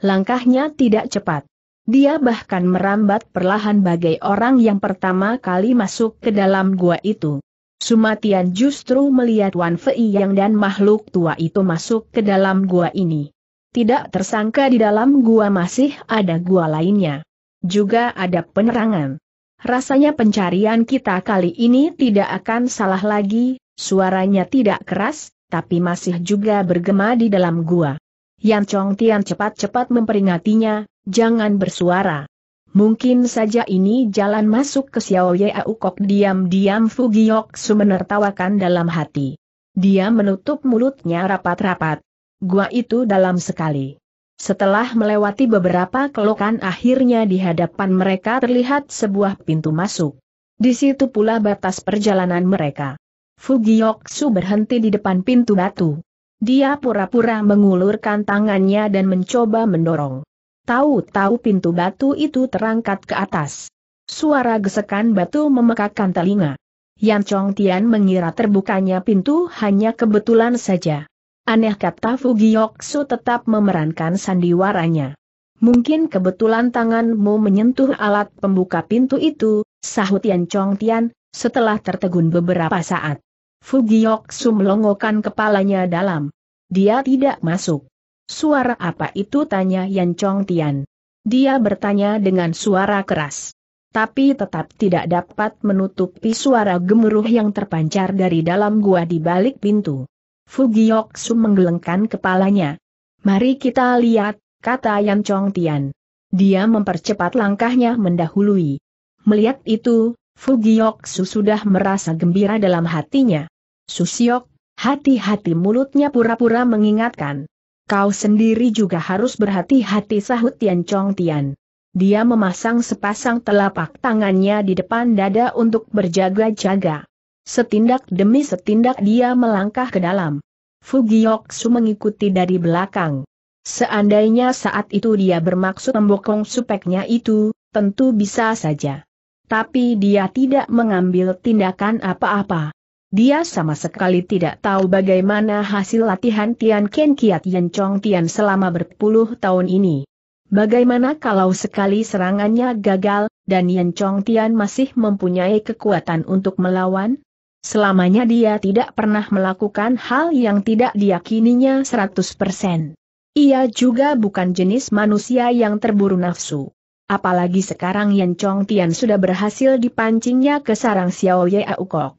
Langkahnya tidak cepat. Dia bahkan merambat perlahan bagai orang yang pertama kali masuk ke dalam gua itu. Sumatian justru melihat Wan Fei yang dan makhluk tua itu masuk ke dalam gua ini tidak tersangka di dalam gua masih ada gua lainnya. Juga ada penerangan. Rasanya pencarian kita kali ini tidak akan salah lagi, suaranya tidak keras, tapi masih juga bergema di dalam gua. Yang Chong Tian cepat-cepat memperingatinya, jangan bersuara. Mungkin saja ini jalan masuk ke Xiao Ye Kok diam-diam Fu Su menertawakan dalam hati. Dia menutup mulutnya rapat-rapat, gua itu dalam sekali. Setelah melewati beberapa kelokan akhirnya di hadapan mereka terlihat sebuah pintu masuk. Di situ pula batas perjalanan mereka. Fugioksu berhenti di depan pintu batu. Dia pura-pura mengulurkan tangannya dan mencoba mendorong. Tahu-tahu pintu batu itu terangkat ke atas. Suara gesekan batu memekakkan telinga. Yan Chong Tian mengira terbukanya pintu hanya kebetulan saja. Aneh kata Fugiyoksu tetap memerankan sandiwaranya. Mungkin kebetulan tanganmu menyentuh alat pembuka pintu itu, sahut Yan Chong Tian, setelah tertegun beberapa saat. Fugiyoksu melongokan kepalanya dalam. Dia tidak masuk. Suara apa itu tanya Yan Chong Tian. Dia bertanya dengan suara keras. Tapi tetap tidak dapat menutupi suara gemuruh yang terpancar dari dalam gua di balik pintu. Fugiyoksu menggelengkan kepalanya. Mari kita lihat, kata Yan Chong Tian. Dia mempercepat langkahnya mendahului. Melihat itu, Fugiyoksu sudah merasa gembira dalam hatinya. Susiok, hati-hati mulutnya pura-pura mengingatkan. Kau sendiri juga harus berhati-hati sahut Yan Chong Tian. Dia memasang sepasang telapak tangannya di depan dada untuk berjaga-jaga. Setindak demi setindak dia melangkah ke dalam. Fugiyoksu mengikuti dari belakang. Seandainya saat itu dia bermaksud membokong supeknya itu, tentu bisa saja. Tapi dia tidak mengambil tindakan apa-apa. Dia sama sekali tidak tahu bagaimana hasil latihan Tian Ken Kiat Yen Chong Tian selama berpuluh tahun ini. Bagaimana kalau sekali serangannya gagal, dan Yan Chong Tian masih mempunyai kekuatan untuk melawan? Selamanya dia tidak pernah melakukan hal yang tidak diyakininya 100%. Ia juga bukan jenis manusia yang terburu nafsu. Apalagi sekarang Yan Chong Tian sudah berhasil dipancingnya ke sarang Xiao Ye Aukok.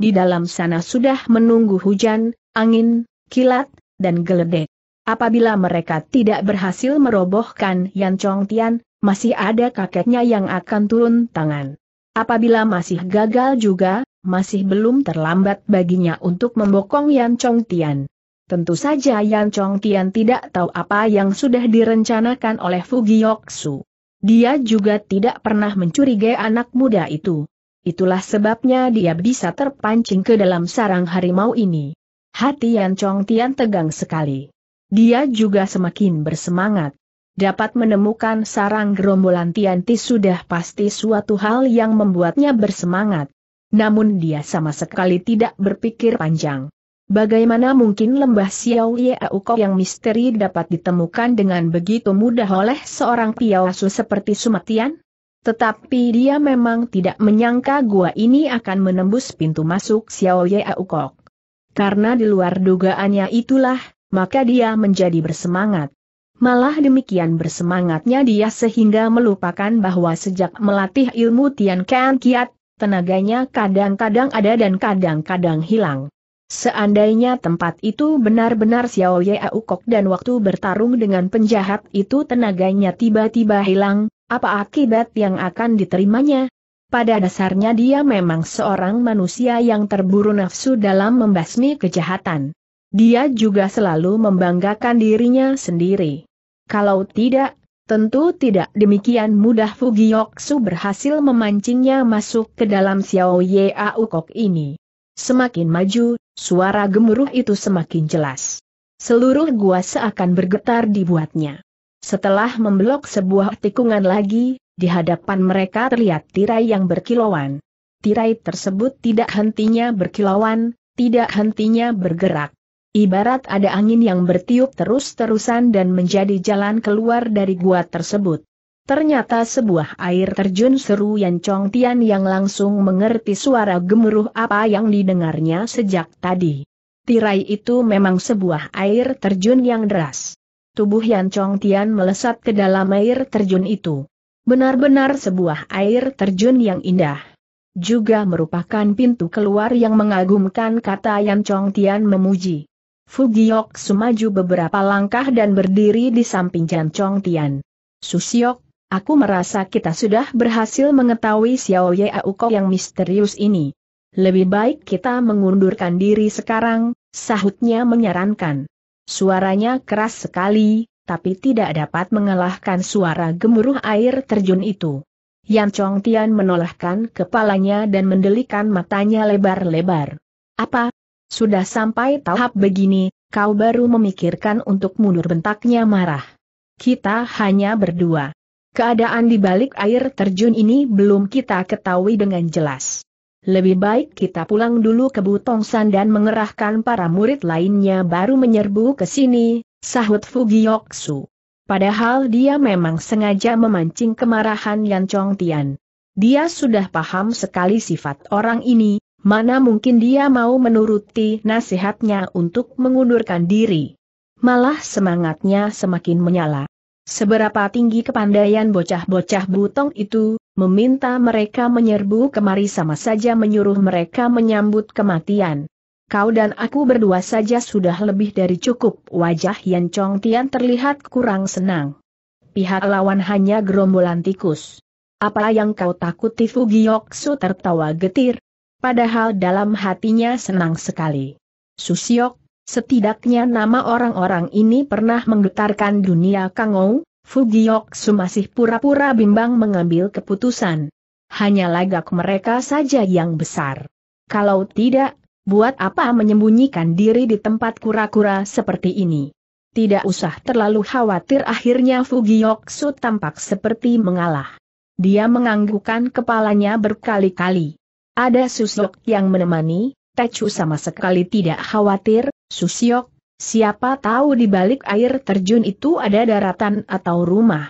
Di dalam sana sudah menunggu hujan, angin, kilat, dan geledek. Apabila mereka tidak berhasil merobohkan Yan Chong Tian, masih ada kakeknya yang akan turun tangan. Apabila masih gagal juga, masih belum terlambat baginya untuk membokong Yan Chong Tian. Tentu saja Yan Chong Tian tidak tahu apa yang sudah direncanakan oleh Fugiyoksu. Dia juga tidak pernah mencurigai anak muda itu. Itulah sebabnya dia bisa terpancing ke dalam sarang harimau ini. Hati Yan Chong Tian tegang sekali. Dia juga semakin bersemangat. Dapat menemukan sarang gerombolan Tian Ti sudah pasti suatu hal yang membuatnya bersemangat namun dia sama sekali tidak berpikir panjang. Bagaimana mungkin lembah Xiao Aukok yang misteri dapat ditemukan dengan begitu mudah oleh seorang piawasu seperti Sumatian? Tetapi dia memang tidak menyangka gua ini akan menembus pintu masuk Xiao Aukok. Karena di luar dugaannya itulah, maka dia menjadi bersemangat. Malah demikian bersemangatnya dia sehingga melupakan bahwa sejak melatih ilmu Tian Kian Kiat, Tenaganya kadang-kadang ada dan kadang-kadang hilang. Seandainya tempat itu benar-benar Xiao Ye Aukok dan waktu bertarung dengan penjahat itu tenaganya tiba-tiba hilang, apa akibat yang akan diterimanya? Pada dasarnya dia memang seorang manusia yang terburu nafsu dalam membasmi kejahatan. Dia juga selalu membanggakan dirinya sendiri. Kalau tidak, Tentu tidak demikian mudah Fugiyoksu berhasil memancingnya masuk ke dalam Xiao Yau Kok ini. Semakin maju, suara gemuruh itu semakin jelas. Seluruh gua seakan bergetar dibuatnya. Setelah memblok sebuah tikungan lagi, di hadapan mereka terlihat tirai yang berkilauan. Tirai tersebut tidak hentinya berkilauan, tidak hentinya bergerak. Ibarat ada angin yang bertiup terus-terusan dan menjadi jalan keluar dari gua tersebut. Ternyata sebuah air terjun seru Yan Chong Tian yang langsung mengerti suara gemuruh apa yang didengarnya sejak tadi. Tirai itu memang sebuah air terjun yang deras. Tubuh Yan Chong Tian melesat ke dalam air terjun itu. Benar-benar sebuah air terjun yang indah. Juga merupakan pintu keluar yang mengagumkan kata Yan Chong Tian memuji. Fugiok semaju beberapa langkah dan berdiri di samping Jan Chong Tian. Susiok, aku merasa kita sudah berhasil mengetahui Xiao Ye Auko yang misterius ini. Lebih baik kita mengundurkan diri sekarang, sahutnya menyarankan. Suaranya keras sekali, tapi tidak dapat mengalahkan suara gemuruh air terjun itu. Yan Chong Tian menolakkan kepalanya dan mendelikan matanya lebar-lebar. Apa, sudah sampai tahap begini, kau baru memikirkan untuk mundur bentaknya marah. Kita hanya berdua. Keadaan di balik air terjun ini belum kita ketahui dengan jelas. Lebih baik kita pulang dulu ke Butongsan dan mengerahkan para murid lainnya baru menyerbu ke sini, sahut Fugioksu. Padahal dia memang sengaja memancing kemarahan Yan Chong Tian. Dia sudah paham sekali sifat orang ini, Mana mungkin dia mau menuruti nasihatnya untuk mengundurkan diri. Malah semangatnya semakin menyala. Seberapa tinggi kepandaian bocah-bocah butong itu, meminta mereka menyerbu kemari sama saja menyuruh mereka menyambut kematian. Kau dan aku berdua saja sudah lebih dari cukup, wajah Yan Chong Tian terlihat kurang senang. Pihak lawan hanya gerombolan tikus. Apa yang kau takut? takuti Fugioksu tertawa getir, padahal dalam hatinya senang sekali. Susiok, setidaknya nama orang-orang ini pernah menggetarkan dunia Kangou, Su masih pura-pura bimbang mengambil keputusan. Hanya lagak mereka saja yang besar. Kalau tidak, buat apa menyembunyikan diri di tempat kura-kura seperti ini? Tidak usah terlalu khawatir akhirnya Su tampak seperti mengalah. Dia menganggukkan kepalanya berkali-kali. Ada Susyok yang menemani, Tecu sama sekali tidak khawatir, Susyok, siapa tahu di balik air terjun itu ada daratan atau rumah.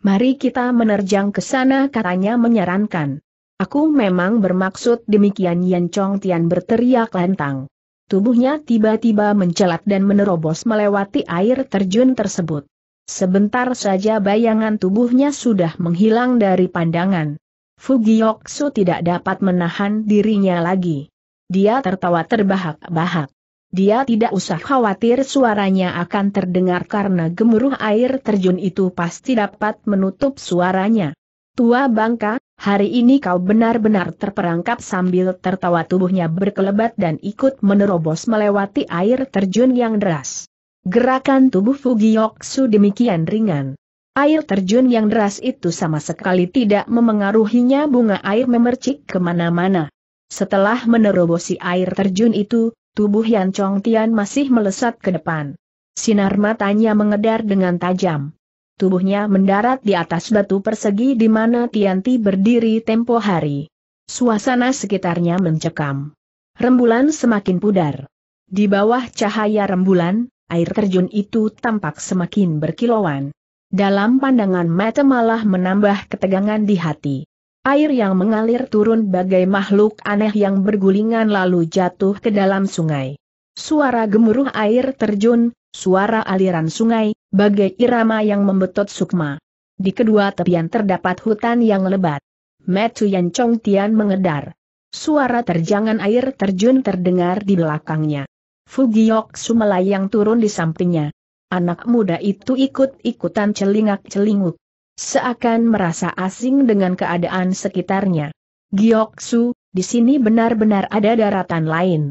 Mari kita menerjang ke sana katanya menyarankan. Aku memang bermaksud demikian Yan Chong Tian berteriak lantang. Tubuhnya tiba-tiba mencelat dan menerobos melewati air terjun tersebut. Sebentar saja bayangan tubuhnya sudah menghilang dari pandangan. Fugioksu tidak dapat menahan dirinya lagi. Dia tertawa terbahak-bahak. Dia tidak usah khawatir suaranya akan terdengar karena gemuruh air terjun itu pasti dapat menutup suaranya. Tua bangka, hari ini kau benar-benar terperangkap sambil tertawa tubuhnya berkelebat dan ikut menerobos melewati air terjun yang deras. Gerakan tubuh Fugioksu demikian ringan. Air terjun yang deras itu sama sekali tidak memengaruhinya bunga air memercik kemana-mana. Setelah menerobosi air terjun itu, tubuh Yan Chong Tian masih melesat ke depan. Sinar matanya mengedar dengan tajam. Tubuhnya mendarat di atas batu persegi di mana Tian Ti berdiri tempo hari. Suasana sekitarnya mencekam. Rembulan semakin pudar. Di bawah cahaya rembulan, air terjun itu tampak semakin berkilauan dalam pandangan mata malah menambah ketegangan di hati. Air yang mengalir turun bagai makhluk aneh yang bergulingan lalu jatuh ke dalam sungai. Suara gemuruh air terjun, suara aliran sungai, bagai irama yang membetot sukma. Di kedua tepian terdapat hutan yang lebat. Metu Yan Chong Tian mengedar. Suara terjangan air terjun terdengar di belakangnya. Fugiok Sumelayang turun di sampingnya anak muda itu ikut-ikutan celingak-celinguk. Seakan merasa asing dengan keadaan sekitarnya. Gioksu, di sini benar-benar ada daratan lain.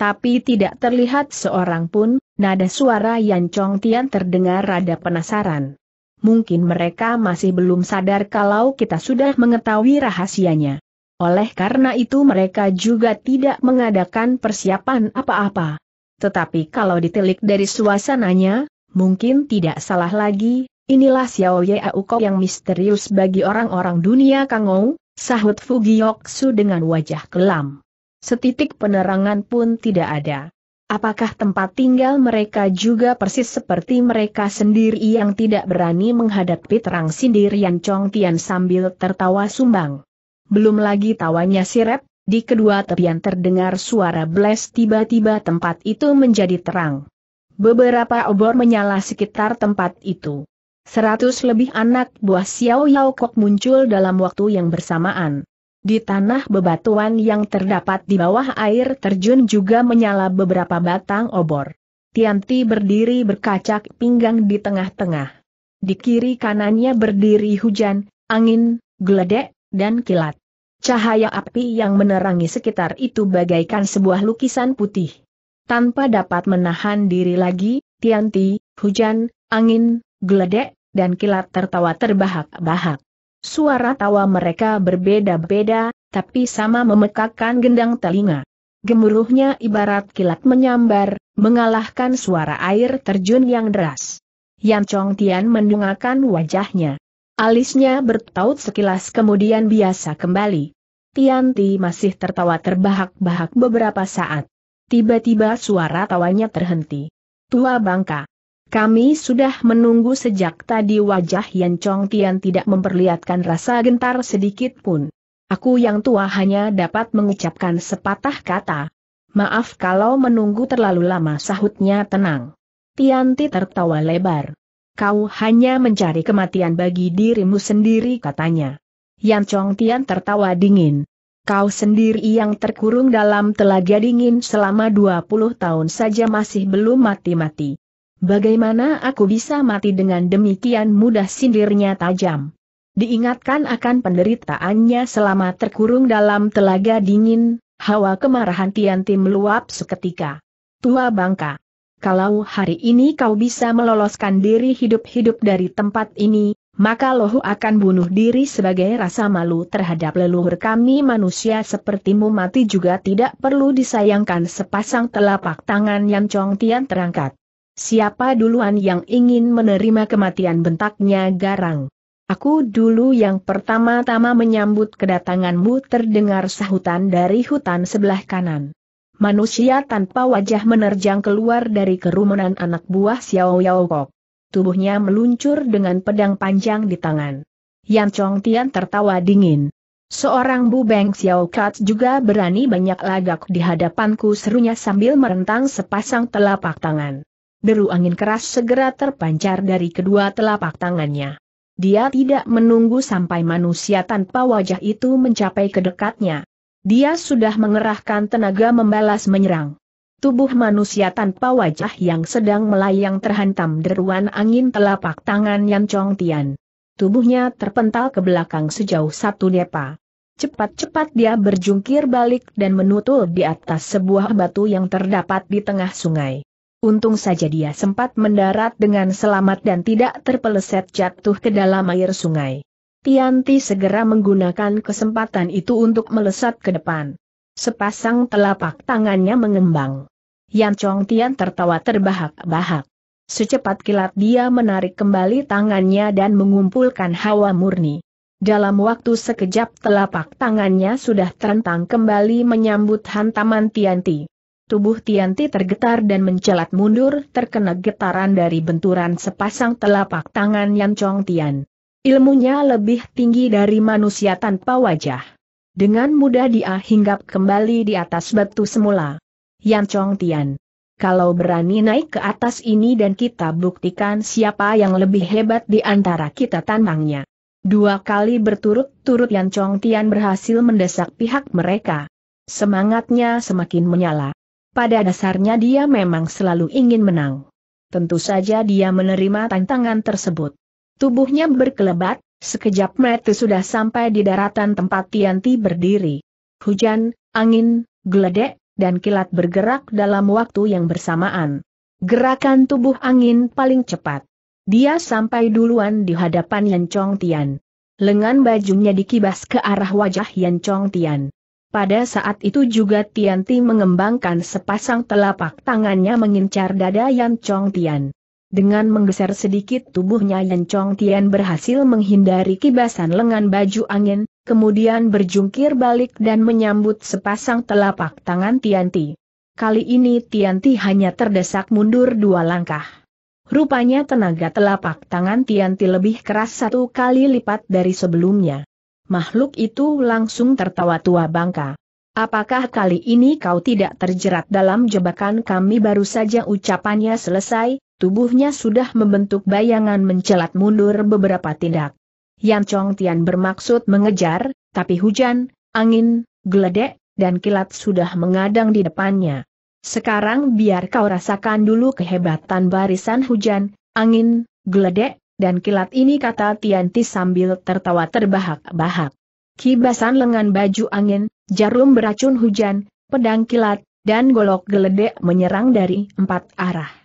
Tapi tidak terlihat seorang pun, nada suara Yan Chong Tian terdengar rada penasaran. Mungkin mereka masih belum sadar kalau kita sudah mengetahui rahasianya. Oleh karena itu mereka juga tidak mengadakan persiapan apa-apa. Tetapi kalau ditilik dari suasananya, mungkin tidak salah lagi, inilah Xiao Ye Aukok yang misterius bagi orang-orang dunia Kangou, sahut Fugiyoksu dengan wajah kelam. Setitik penerangan pun tidak ada. Apakah tempat tinggal mereka juga persis seperti mereka sendiri yang tidak berani menghadapi terang Yan Chong Tian sambil tertawa sumbang? Belum lagi tawanya sirep, di kedua tepian terdengar suara bles tiba-tiba tempat itu menjadi terang. Beberapa obor menyala sekitar tempat itu. Seratus lebih anak buah Xiao Yao Kok muncul dalam waktu yang bersamaan. Di tanah bebatuan yang terdapat di bawah air terjun juga menyala beberapa batang obor. Tianti berdiri berkacak pinggang di tengah-tengah. Di kiri kanannya berdiri hujan, angin, geledek, dan kilat. Cahaya api yang menerangi sekitar itu bagaikan sebuah lukisan putih tanpa dapat menahan diri lagi, tianti, hujan, angin, geledek, dan kilat tertawa terbahak-bahak. Suara tawa mereka berbeda-beda, tapi sama memekakkan gendang telinga. Gemuruhnya ibarat kilat menyambar, mengalahkan suara air terjun yang deras. Yan Chong Tian mendungakan wajahnya. Alisnya bertaut sekilas kemudian biasa kembali. Tianti masih tertawa terbahak-bahak beberapa saat. Tiba-tiba suara tawanya terhenti. Tua bangka. Kami sudah menunggu sejak tadi wajah Yan Chong Tian tidak memperlihatkan rasa gentar sedikit pun. Aku yang tua hanya dapat mengucapkan sepatah kata. Maaf kalau menunggu terlalu lama sahutnya tenang. Tian Ti tertawa lebar. Kau hanya mencari kematian bagi dirimu sendiri katanya. Yan Chong Tian tertawa dingin. Kau sendiri yang terkurung dalam telaga dingin selama 20 tahun saja masih belum mati-mati. Bagaimana aku bisa mati dengan demikian mudah sindirnya tajam. Diingatkan akan penderitaannya selama terkurung dalam telaga dingin, hawa kemarahan Tianti meluap seketika. Tua bangka. Kalau hari ini kau bisa meloloskan diri hidup-hidup dari tempat ini, maka Lohu akan bunuh diri sebagai rasa malu terhadap leluhur kami manusia sepertimu mati juga tidak perlu disayangkan sepasang telapak tangan yang Chong Tian terangkat. Siapa duluan yang ingin menerima kematian bentaknya garang? Aku dulu yang pertama-tama menyambut kedatanganmu terdengar sahutan dari hutan sebelah kanan. Manusia tanpa wajah menerjang keluar dari kerumunan anak buah Xiao Yao Kok tubuhnya meluncur dengan pedang panjang di tangan. Yan Chong Tian tertawa dingin. Seorang Bu Beng Xiao Kat juga berani banyak lagak di hadapanku serunya sambil merentang sepasang telapak tangan. Deru angin keras segera terpancar dari kedua telapak tangannya. Dia tidak menunggu sampai manusia tanpa wajah itu mencapai kedekatnya. Dia sudah mengerahkan tenaga membalas menyerang. Tubuh manusia tanpa wajah yang sedang melayang terhantam deruan angin telapak tangan Yan Chong Tian. Tubuhnya terpental ke belakang sejauh satu depa. Cepat-cepat dia berjungkir balik dan menutul di atas sebuah batu yang terdapat di tengah sungai. Untung saja dia sempat mendarat dengan selamat dan tidak terpeleset jatuh ke dalam air sungai. Tianti segera menggunakan kesempatan itu untuk melesat ke depan. Sepasang telapak tangannya mengembang. Yan Chong Tian tertawa terbahak-bahak. Secepat kilat dia menarik kembali tangannya dan mengumpulkan hawa murni. Dalam waktu sekejap telapak tangannya sudah terentang kembali menyambut hantaman Tianti. Tubuh Tianti tergetar dan mencelat mundur terkena getaran dari benturan sepasang telapak tangan Yan Chong Tian. Ilmunya lebih tinggi dari manusia tanpa wajah. Dengan mudah dia hinggap kembali di atas batu semula. Yan Chong Tian. Kalau berani naik ke atas ini dan kita buktikan siapa yang lebih hebat di antara kita tantangnya. Dua kali berturut-turut Yan Chong Tian berhasil mendesak pihak mereka. Semangatnya semakin menyala. Pada dasarnya dia memang selalu ingin menang. Tentu saja dia menerima tantangan tersebut. Tubuhnya berkelebat, Sekejap mata sudah sampai di daratan tempat Tianti berdiri. Hujan, angin, geledek, dan kilat bergerak dalam waktu yang bersamaan. Gerakan tubuh angin paling cepat. Dia sampai duluan di hadapan Yan Chong Tian. Lengan bajunya dikibas ke arah wajah Yan Chong Tian. Pada saat itu juga Tianti mengembangkan sepasang telapak tangannya mengincar dada Yan Chong Tian. Dengan menggeser sedikit tubuhnya Yan Chong Tian berhasil menghindari kibasan lengan baju angin, kemudian berjungkir balik dan menyambut sepasang telapak tangan Tian Ti. Kali ini Tian Ti hanya terdesak mundur dua langkah. Rupanya tenaga telapak tangan Tian Ti lebih keras satu kali lipat dari sebelumnya. Makhluk itu langsung tertawa tua bangka. Apakah kali ini kau tidak terjerat dalam jebakan kami baru saja ucapannya selesai, tubuhnya sudah membentuk bayangan mencelat mundur beberapa tindak. Yan Chong Tian bermaksud mengejar, tapi hujan, angin, geledek, dan kilat sudah mengadang di depannya. Sekarang biar kau rasakan dulu kehebatan barisan hujan, angin, geledek, dan kilat ini kata Tian Ti sambil tertawa terbahak-bahak. Kibasan lengan baju angin, jarum beracun hujan, pedang kilat, dan golok geledek menyerang dari empat arah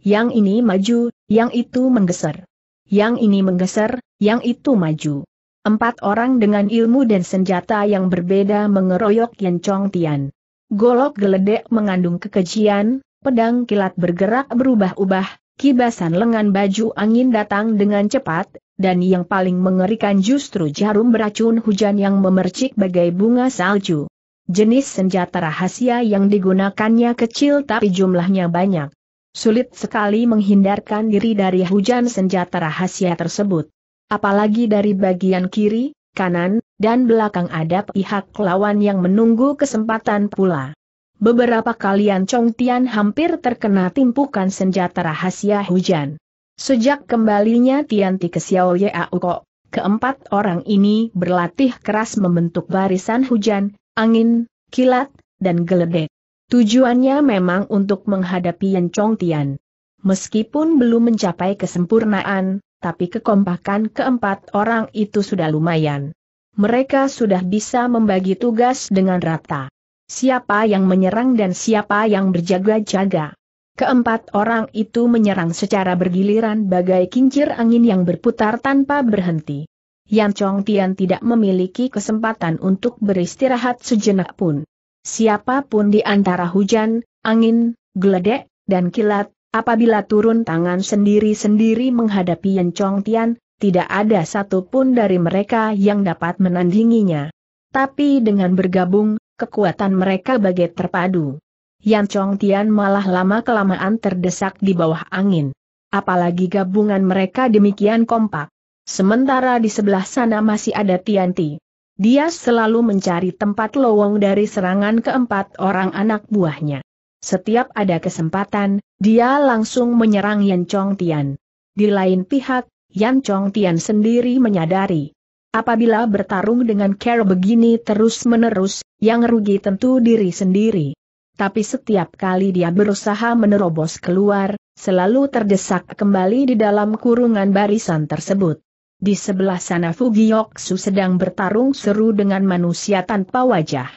yang ini maju, yang itu menggeser. Yang ini menggeser, yang itu maju. Empat orang dengan ilmu dan senjata yang berbeda mengeroyok Yan Chong Tian. Golok geledek mengandung kekejian, pedang kilat bergerak berubah-ubah, kibasan lengan baju angin datang dengan cepat, dan yang paling mengerikan justru jarum beracun hujan yang memercik bagai bunga salju. Jenis senjata rahasia yang digunakannya kecil tapi jumlahnya banyak. Sulit sekali menghindarkan diri dari hujan senjata rahasia tersebut. Apalagi dari bagian kiri, kanan, dan belakang ada pihak lawan yang menunggu kesempatan pula. Beberapa kalian Chong Tian hampir terkena timpukan senjata rahasia hujan. Sejak kembalinya Tian Ti ke Xiao Yao Kok, keempat orang ini berlatih keras membentuk barisan hujan, angin, kilat, dan geledek. Tujuannya memang untuk menghadapi Yan Tian. Meskipun belum mencapai kesempurnaan, tapi kekompakan keempat orang itu sudah lumayan. Mereka sudah bisa membagi tugas dengan rata. Siapa yang menyerang dan siapa yang berjaga-jaga. Keempat orang itu menyerang secara bergiliran bagai kincir angin yang berputar tanpa berhenti. Yan Chong Tian tidak memiliki kesempatan untuk beristirahat sejenak pun. Siapapun di antara hujan, angin, geledek, dan kilat, apabila turun tangan sendiri-sendiri menghadapi Chong Tian, tidak ada satupun dari mereka yang dapat menandinginya. Tapi dengan bergabung, kekuatan mereka bagai terpadu. Chong Tian malah lama-kelamaan terdesak di bawah angin. Apalagi gabungan mereka demikian kompak. Sementara di sebelah sana masih ada Tianti. Dia selalu mencari tempat lowong dari serangan keempat orang anak buahnya. Setiap ada kesempatan, dia langsung menyerang Yan Chong Tian. Di lain pihak, Yan Chong Tian sendiri menyadari. Apabila bertarung dengan Carol begini terus-menerus, yang rugi tentu diri sendiri. Tapi setiap kali dia berusaha menerobos keluar, selalu terdesak kembali di dalam kurungan barisan tersebut. Di sebelah sana Fugiyoksu sedang bertarung seru dengan manusia tanpa wajah.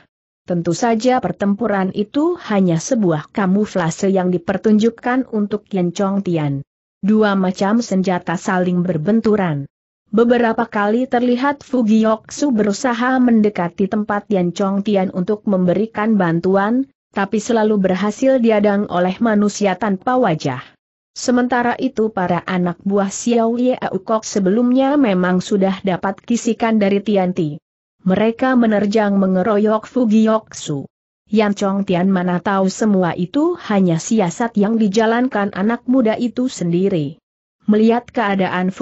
Tentu saja pertempuran itu hanya sebuah kamuflase yang dipertunjukkan untuk Chong Tian. Dua macam senjata saling berbenturan. Beberapa kali terlihat Fugiyoksu berusaha mendekati tempat Chong Tian untuk memberikan bantuan, tapi selalu berhasil diadang oleh manusia tanpa wajah. Sementara itu para anak buah Xiao Ye Aukok sebelumnya memang sudah dapat kisikan dari Tian Ti. Mereka menerjang mengeroyok Su. Yan Chong Tian mana tahu semua itu hanya siasat yang dijalankan anak muda itu sendiri. Melihat keadaan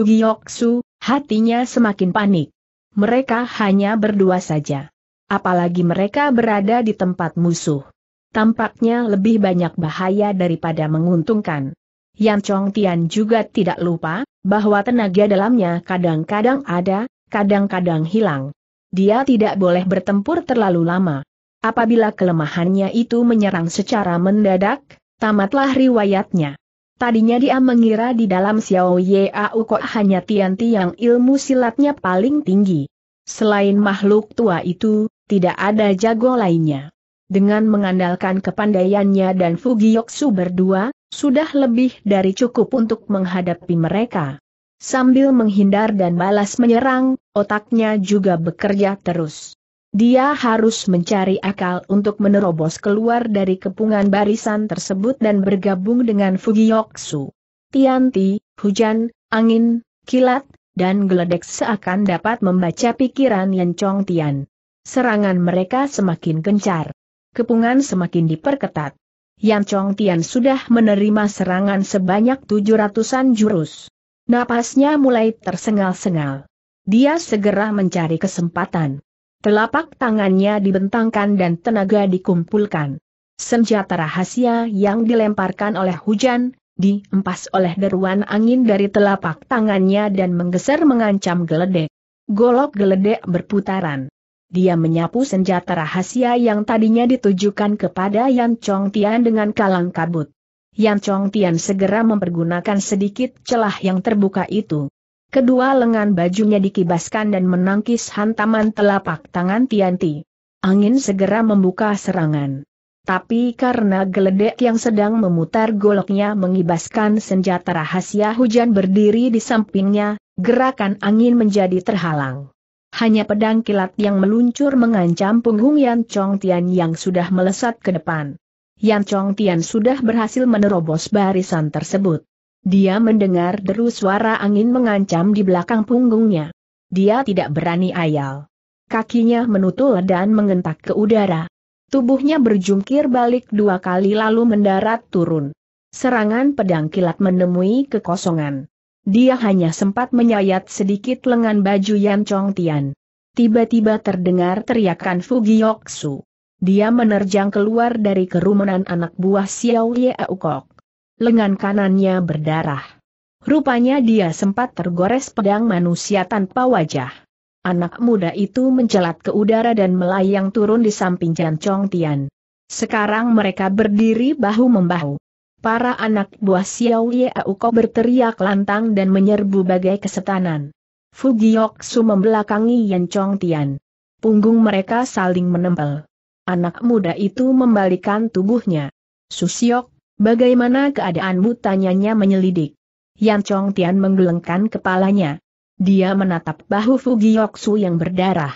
Su, hatinya semakin panik. Mereka hanya berdua saja. Apalagi mereka berada di tempat musuh. Tampaknya lebih banyak bahaya daripada menguntungkan. Yan Chong Tian juga tidak lupa, bahwa tenaga dalamnya kadang-kadang ada, kadang-kadang hilang. Dia tidak boleh bertempur terlalu lama. Apabila kelemahannya itu menyerang secara mendadak, tamatlah riwayatnya. Tadinya dia mengira di dalam Xiao Yau kok hanya Tian yang ilmu silatnya paling tinggi. Selain makhluk tua itu, tidak ada jago lainnya. Dengan mengandalkan kepandaiannya dan Fugiyoksu berdua, sudah lebih dari cukup untuk menghadapi mereka. Sambil menghindar dan balas menyerang, otaknya juga bekerja terus. Dia harus mencari akal untuk menerobos keluar dari kepungan barisan tersebut dan bergabung dengan Fugiyoksu. Tianti, hujan, angin, kilat, dan geledek seakan dapat membaca pikiran Yan Chong Tian. Serangan mereka semakin gencar. Kepungan semakin diperketat. Yan Chong Tian sudah menerima serangan sebanyak tujuh ratusan jurus. Napasnya mulai tersengal-sengal. Dia segera mencari kesempatan. Telapak tangannya dibentangkan dan tenaga dikumpulkan. Senjata rahasia yang dilemparkan oleh hujan, diempas oleh deruan angin dari telapak tangannya dan menggeser mengancam geledek. Golok geledek berputaran dia menyapu senjata rahasia yang tadinya ditujukan kepada Yan Chong Tian dengan kalang kabut. Yan Chong Tian segera mempergunakan sedikit celah yang terbuka itu. Kedua lengan bajunya dikibaskan dan menangkis hantaman telapak tangan Tian Ti. Angin segera membuka serangan. Tapi karena geledek yang sedang memutar goloknya mengibaskan senjata rahasia hujan berdiri di sampingnya, gerakan angin menjadi terhalang. Hanya pedang kilat yang meluncur mengancam punggung Yan Chong Tian yang sudah melesat ke depan. Yan Chong Tian sudah berhasil menerobos barisan tersebut. Dia mendengar deru suara angin mengancam di belakang punggungnya. Dia tidak berani ayal. Kakinya menutul dan mengentak ke udara. Tubuhnya berjungkir balik dua kali lalu mendarat turun. Serangan pedang kilat menemui kekosongan. Dia hanya sempat menyayat sedikit lengan baju Yan Chong Tian. Tiba-tiba terdengar teriakan Su. Dia menerjang keluar dari kerumunan anak buah Xiao Yeaukok. Lengan kanannya berdarah. Rupanya dia sempat tergores pedang manusia tanpa wajah. Anak muda itu mencelat ke udara dan melayang turun di samping Jan Chong Tian. Sekarang mereka berdiri bahu-membahu para anak buah Xiao Yauko berteriak lantang dan menyerbu bagai kesetanan. Fu Su membelakangi Yan Chong Tian. Punggung mereka saling menempel. Anak muda itu membalikan tubuhnya. Susiok, bagaimana keadaanmu tanyanya menyelidik. Yan Chong Tian menggelengkan kepalanya. Dia menatap bahu Fu Su yang berdarah.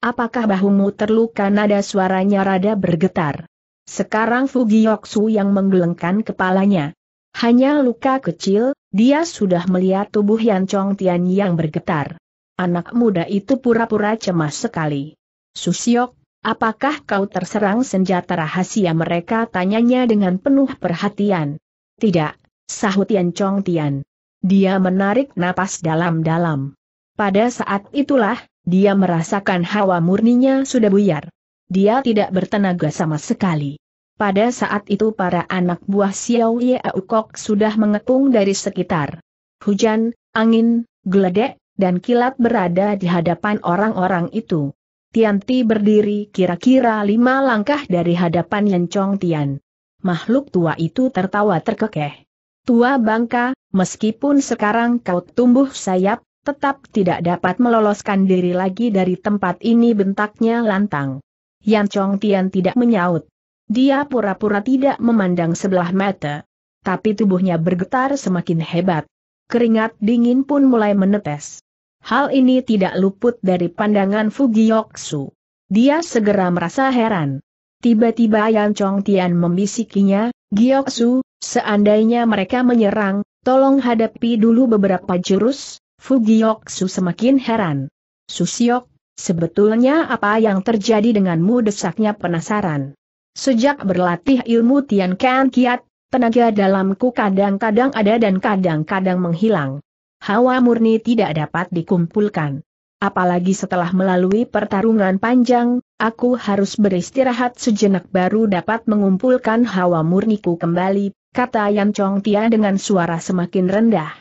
Apakah bahumu terluka nada suaranya rada bergetar. Sekarang Fugioksu yang menggelengkan kepalanya. Hanya luka kecil, dia sudah melihat tubuh Yan Chong Tian yang bergetar. Anak muda itu pura-pura cemas sekali. Susiok, apakah kau terserang senjata rahasia mereka? Tanyanya dengan penuh perhatian. Tidak, sahut Yan Chong Tian. Dia menarik napas dalam-dalam. Pada saat itulah, dia merasakan hawa murninya sudah buyar. Dia tidak bertenaga sama sekali. Pada saat itu para anak buah Xiao Ye Kok sudah mengepung dari sekitar. Hujan, angin, geledek, dan kilat berada di hadapan orang-orang itu. Tianti berdiri kira-kira lima langkah dari hadapan Lencong Tian. Makhluk tua itu tertawa terkekeh. Tua bangka, meskipun sekarang kau tumbuh sayap, tetap tidak dapat meloloskan diri lagi dari tempat ini bentaknya lantang. Yan Chong Tian tidak menyaut. Dia pura-pura tidak memandang sebelah mata. Tapi tubuhnya bergetar semakin hebat. Keringat dingin pun mulai menetes. Hal ini tidak luput dari pandangan Fugiyoksu. Dia segera merasa heran. Tiba-tiba Yan Chong Tian membisikinya, Giyoksu, seandainya mereka menyerang, tolong hadapi dulu beberapa jurus, Fugiyoksu semakin heran. Susiok, Sebetulnya apa yang terjadi denganmu desaknya penasaran. Sejak berlatih ilmu Tian Kan Kiat, tenaga dalamku kadang-kadang ada dan kadang-kadang menghilang. Hawa murni tidak dapat dikumpulkan. Apalagi setelah melalui pertarungan panjang, aku harus beristirahat sejenak baru dapat mengumpulkan hawa murniku kembali, kata Yan Chong Tia dengan suara semakin rendah.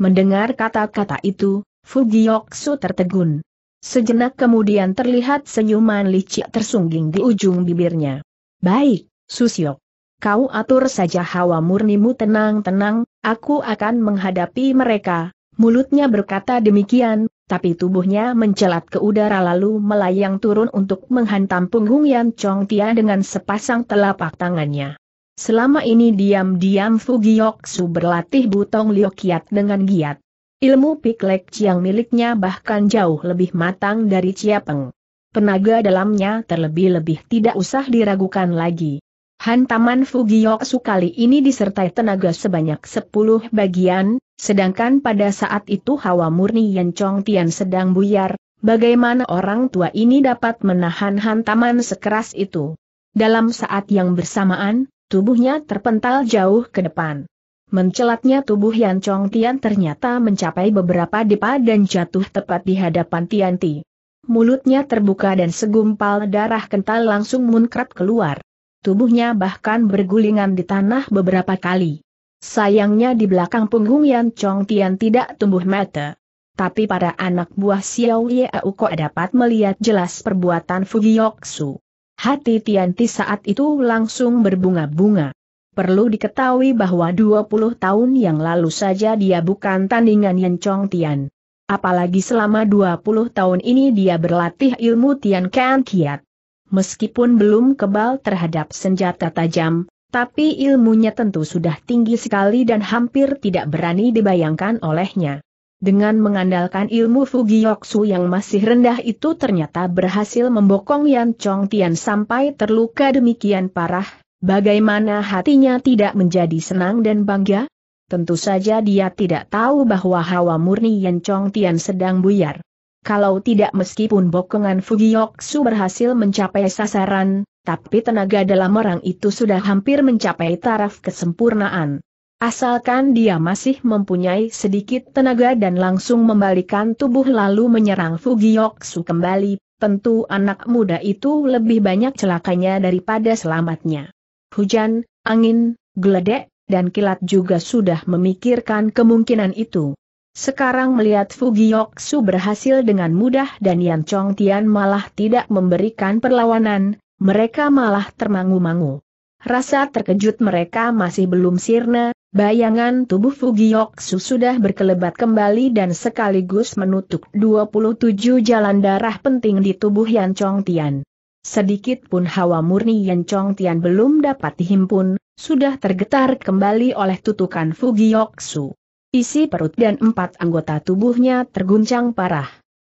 Mendengar kata-kata itu, Fugioksu tertegun. Sejenak kemudian terlihat senyuman licik tersungging di ujung bibirnya. Baik, Susio, Kau atur saja hawa murnimu tenang-tenang, aku akan menghadapi mereka. Mulutnya berkata demikian, tapi tubuhnya mencelat ke udara lalu melayang turun untuk menghantam punggung Yan Chong Tia dengan sepasang telapak tangannya. Selama ini diam-diam Fugioksu berlatih butong liokiat dengan giat. Ilmu piklek yang miliknya bahkan jauh lebih matang dari Chiapeng. Tenaga dalamnya terlebih-lebih tidak usah diragukan lagi. Hantaman Fugiyoksu kali ini disertai tenaga sebanyak 10 bagian, sedangkan pada saat itu hawa murni Yan Chong Tian sedang buyar, bagaimana orang tua ini dapat menahan hantaman sekeras itu. Dalam saat yang bersamaan, tubuhnya terpental jauh ke depan. Mencelatnya tubuh Yan Chong Tian ternyata mencapai beberapa depa dan jatuh tepat di hadapan Tian Ti. Mulutnya terbuka dan segumpal darah kental langsung munkrat keluar. Tubuhnya bahkan bergulingan di tanah beberapa kali. Sayangnya di belakang punggung Yan Chong Tian tidak tumbuh mata. Tapi para anak buah Xiao Ye kok dapat melihat jelas perbuatan Fugioksu. Hati Tianti saat itu langsung berbunga-bunga. Perlu diketahui bahwa 20 tahun yang lalu saja dia bukan tandingan Yan Chong Tian. Apalagi selama 20 tahun ini dia berlatih ilmu Tian Kan Kiat. Meskipun belum kebal terhadap senjata tajam, tapi ilmunya tentu sudah tinggi sekali dan hampir tidak berani dibayangkan olehnya. Dengan mengandalkan ilmu Fugioksu yang masih rendah itu ternyata berhasil membokong Yan Chong Tian sampai terluka demikian parah, Bagaimana hatinya tidak menjadi senang dan bangga? Tentu saja dia tidak tahu bahwa hawa murni Yen Chong Tian sedang buyar. Kalau tidak meskipun bokongan Fugiyoksu berhasil mencapai sasaran, tapi tenaga dalam orang itu sudah hampir mencapai taraf kesempurnaan. Asalkan dia masih mempunyai sedikit tenaga dan langsung membalikan tubuh lalu menyerang Fugiyoksu kembali, tentu anak muda itu lebih banyak celakanya daripada selamatnya hujan, angin, geledek, dan kilat juga sudah memikirkan kemungkinan itu. Sekarang melihat Fugiyoksu berhasil dengan mudah dan Yan Chong Tian malah tidak memberikan perlawanan, mereka malah termangu-mangu. Rasa terkejut mereka masih belum sirna, bayangan tubuh Fugiyoksu sudah berkelebat kembali dan sekaligus menutup 27 jalan darah penting di tubuh Yan Chong Tian. Sedikit pun hawa murni Yen Chong Tian belum dapat dihimpun, sudah tergetar kembali oleh tutukan Fugioksu. Isi perut dan empat anggota tubuhnya terguncang parah.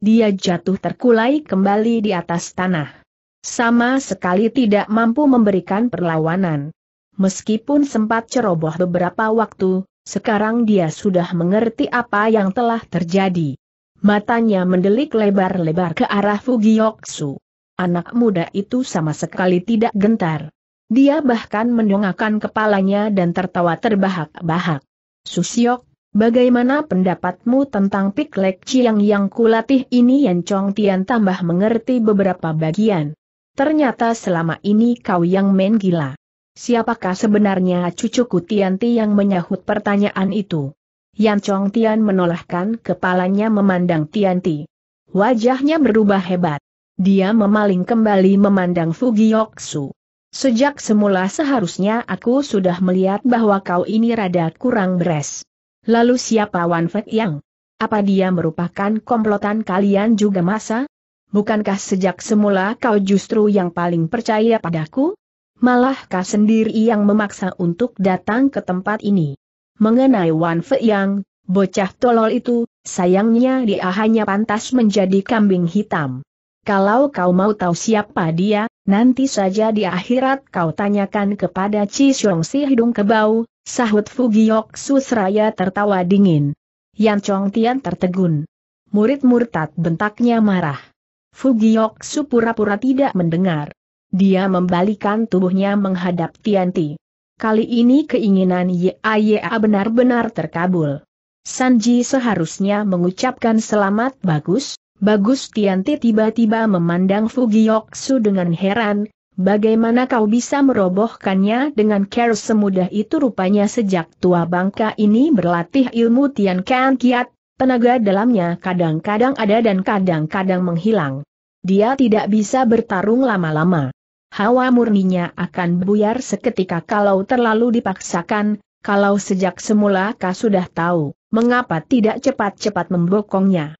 Dia jatuh terkulai kembali di atas tanah. Sama sekali tidak mampu memberikan perlawanan. Meskipun sempat ceroboh beberapa waktu, sekarang dia sudah mengerti apa yang telah terjadi. Matanya mendelik lebar-lebar ke arah Fugioksu. Anak muda itu sama sekali tidak gentar. Dia bahkan mendongakkan kepalanya dan tertawa terbahak-bahak. Susiok, bagaimana pendapatmu tentang piklek ciang yang kulatih ini Yan Chong Tian tambah mengerti beberapa bagian. Ternyata selama ini kau yang main gila. Siapakah sebenarnya cucuku Tianti yang menyahut pertanyaan itu? Yan Chong Tian menolakkan kepalanya memandang Tianti. Wajahnya berubah hebat. Dia memaling kembali memandang Fugioksu. Sejak semula seharusnya aku sudah melihat bahwa kau ini rada kurang beres. Lalu siapa Wan Fek Yang? Apa dia merupakan komplotan kalian juga masa? Bukankah sejak semula kau justru yang paling percaya padaku? Malah kau sendiri yang memaksa untuk datang ke tempat ini. Mengenai Wan Fek Yang, bocah tolol itu, sayangnya dia hanya pantas menjadi kambing hitam. Kalau kau mau tahu siapa dia, nanti saja di akhirat kau tanyakan kepada Chi Xiong si hidung kebau, sahut Fugiok Susraya tertawa dingin. Yan Chong Tian tertegun. Murid murtad bentaknya marah. Fugiok Su pura-pura tidak mendengar. Dia membalikan tubuhnya menghadap Tian Ti. Kali ini keinginan YAYA benar-benar terkabul. Sanji seharusnya mengucapkan selamat bagus, Bagus Tianti tiba-tiba memandang Fugiyoksu dengan heran, bagaimana kau bisa merobohkannya dengan care semudah itu rupanya sejak tua bangka ini berlatih ilmu Tian Kan Kiat, tenaga dalamnya kadang-kadang ada dan kadang-kadang menghilang. Dia tidak bisa bertarung lama-lama. Hawa murninya akan buyar seketika kalau terlalu dipaksakan, kalau sejak semula kau sudah tahu, mengapa tidak cepat-cepat membokongnya?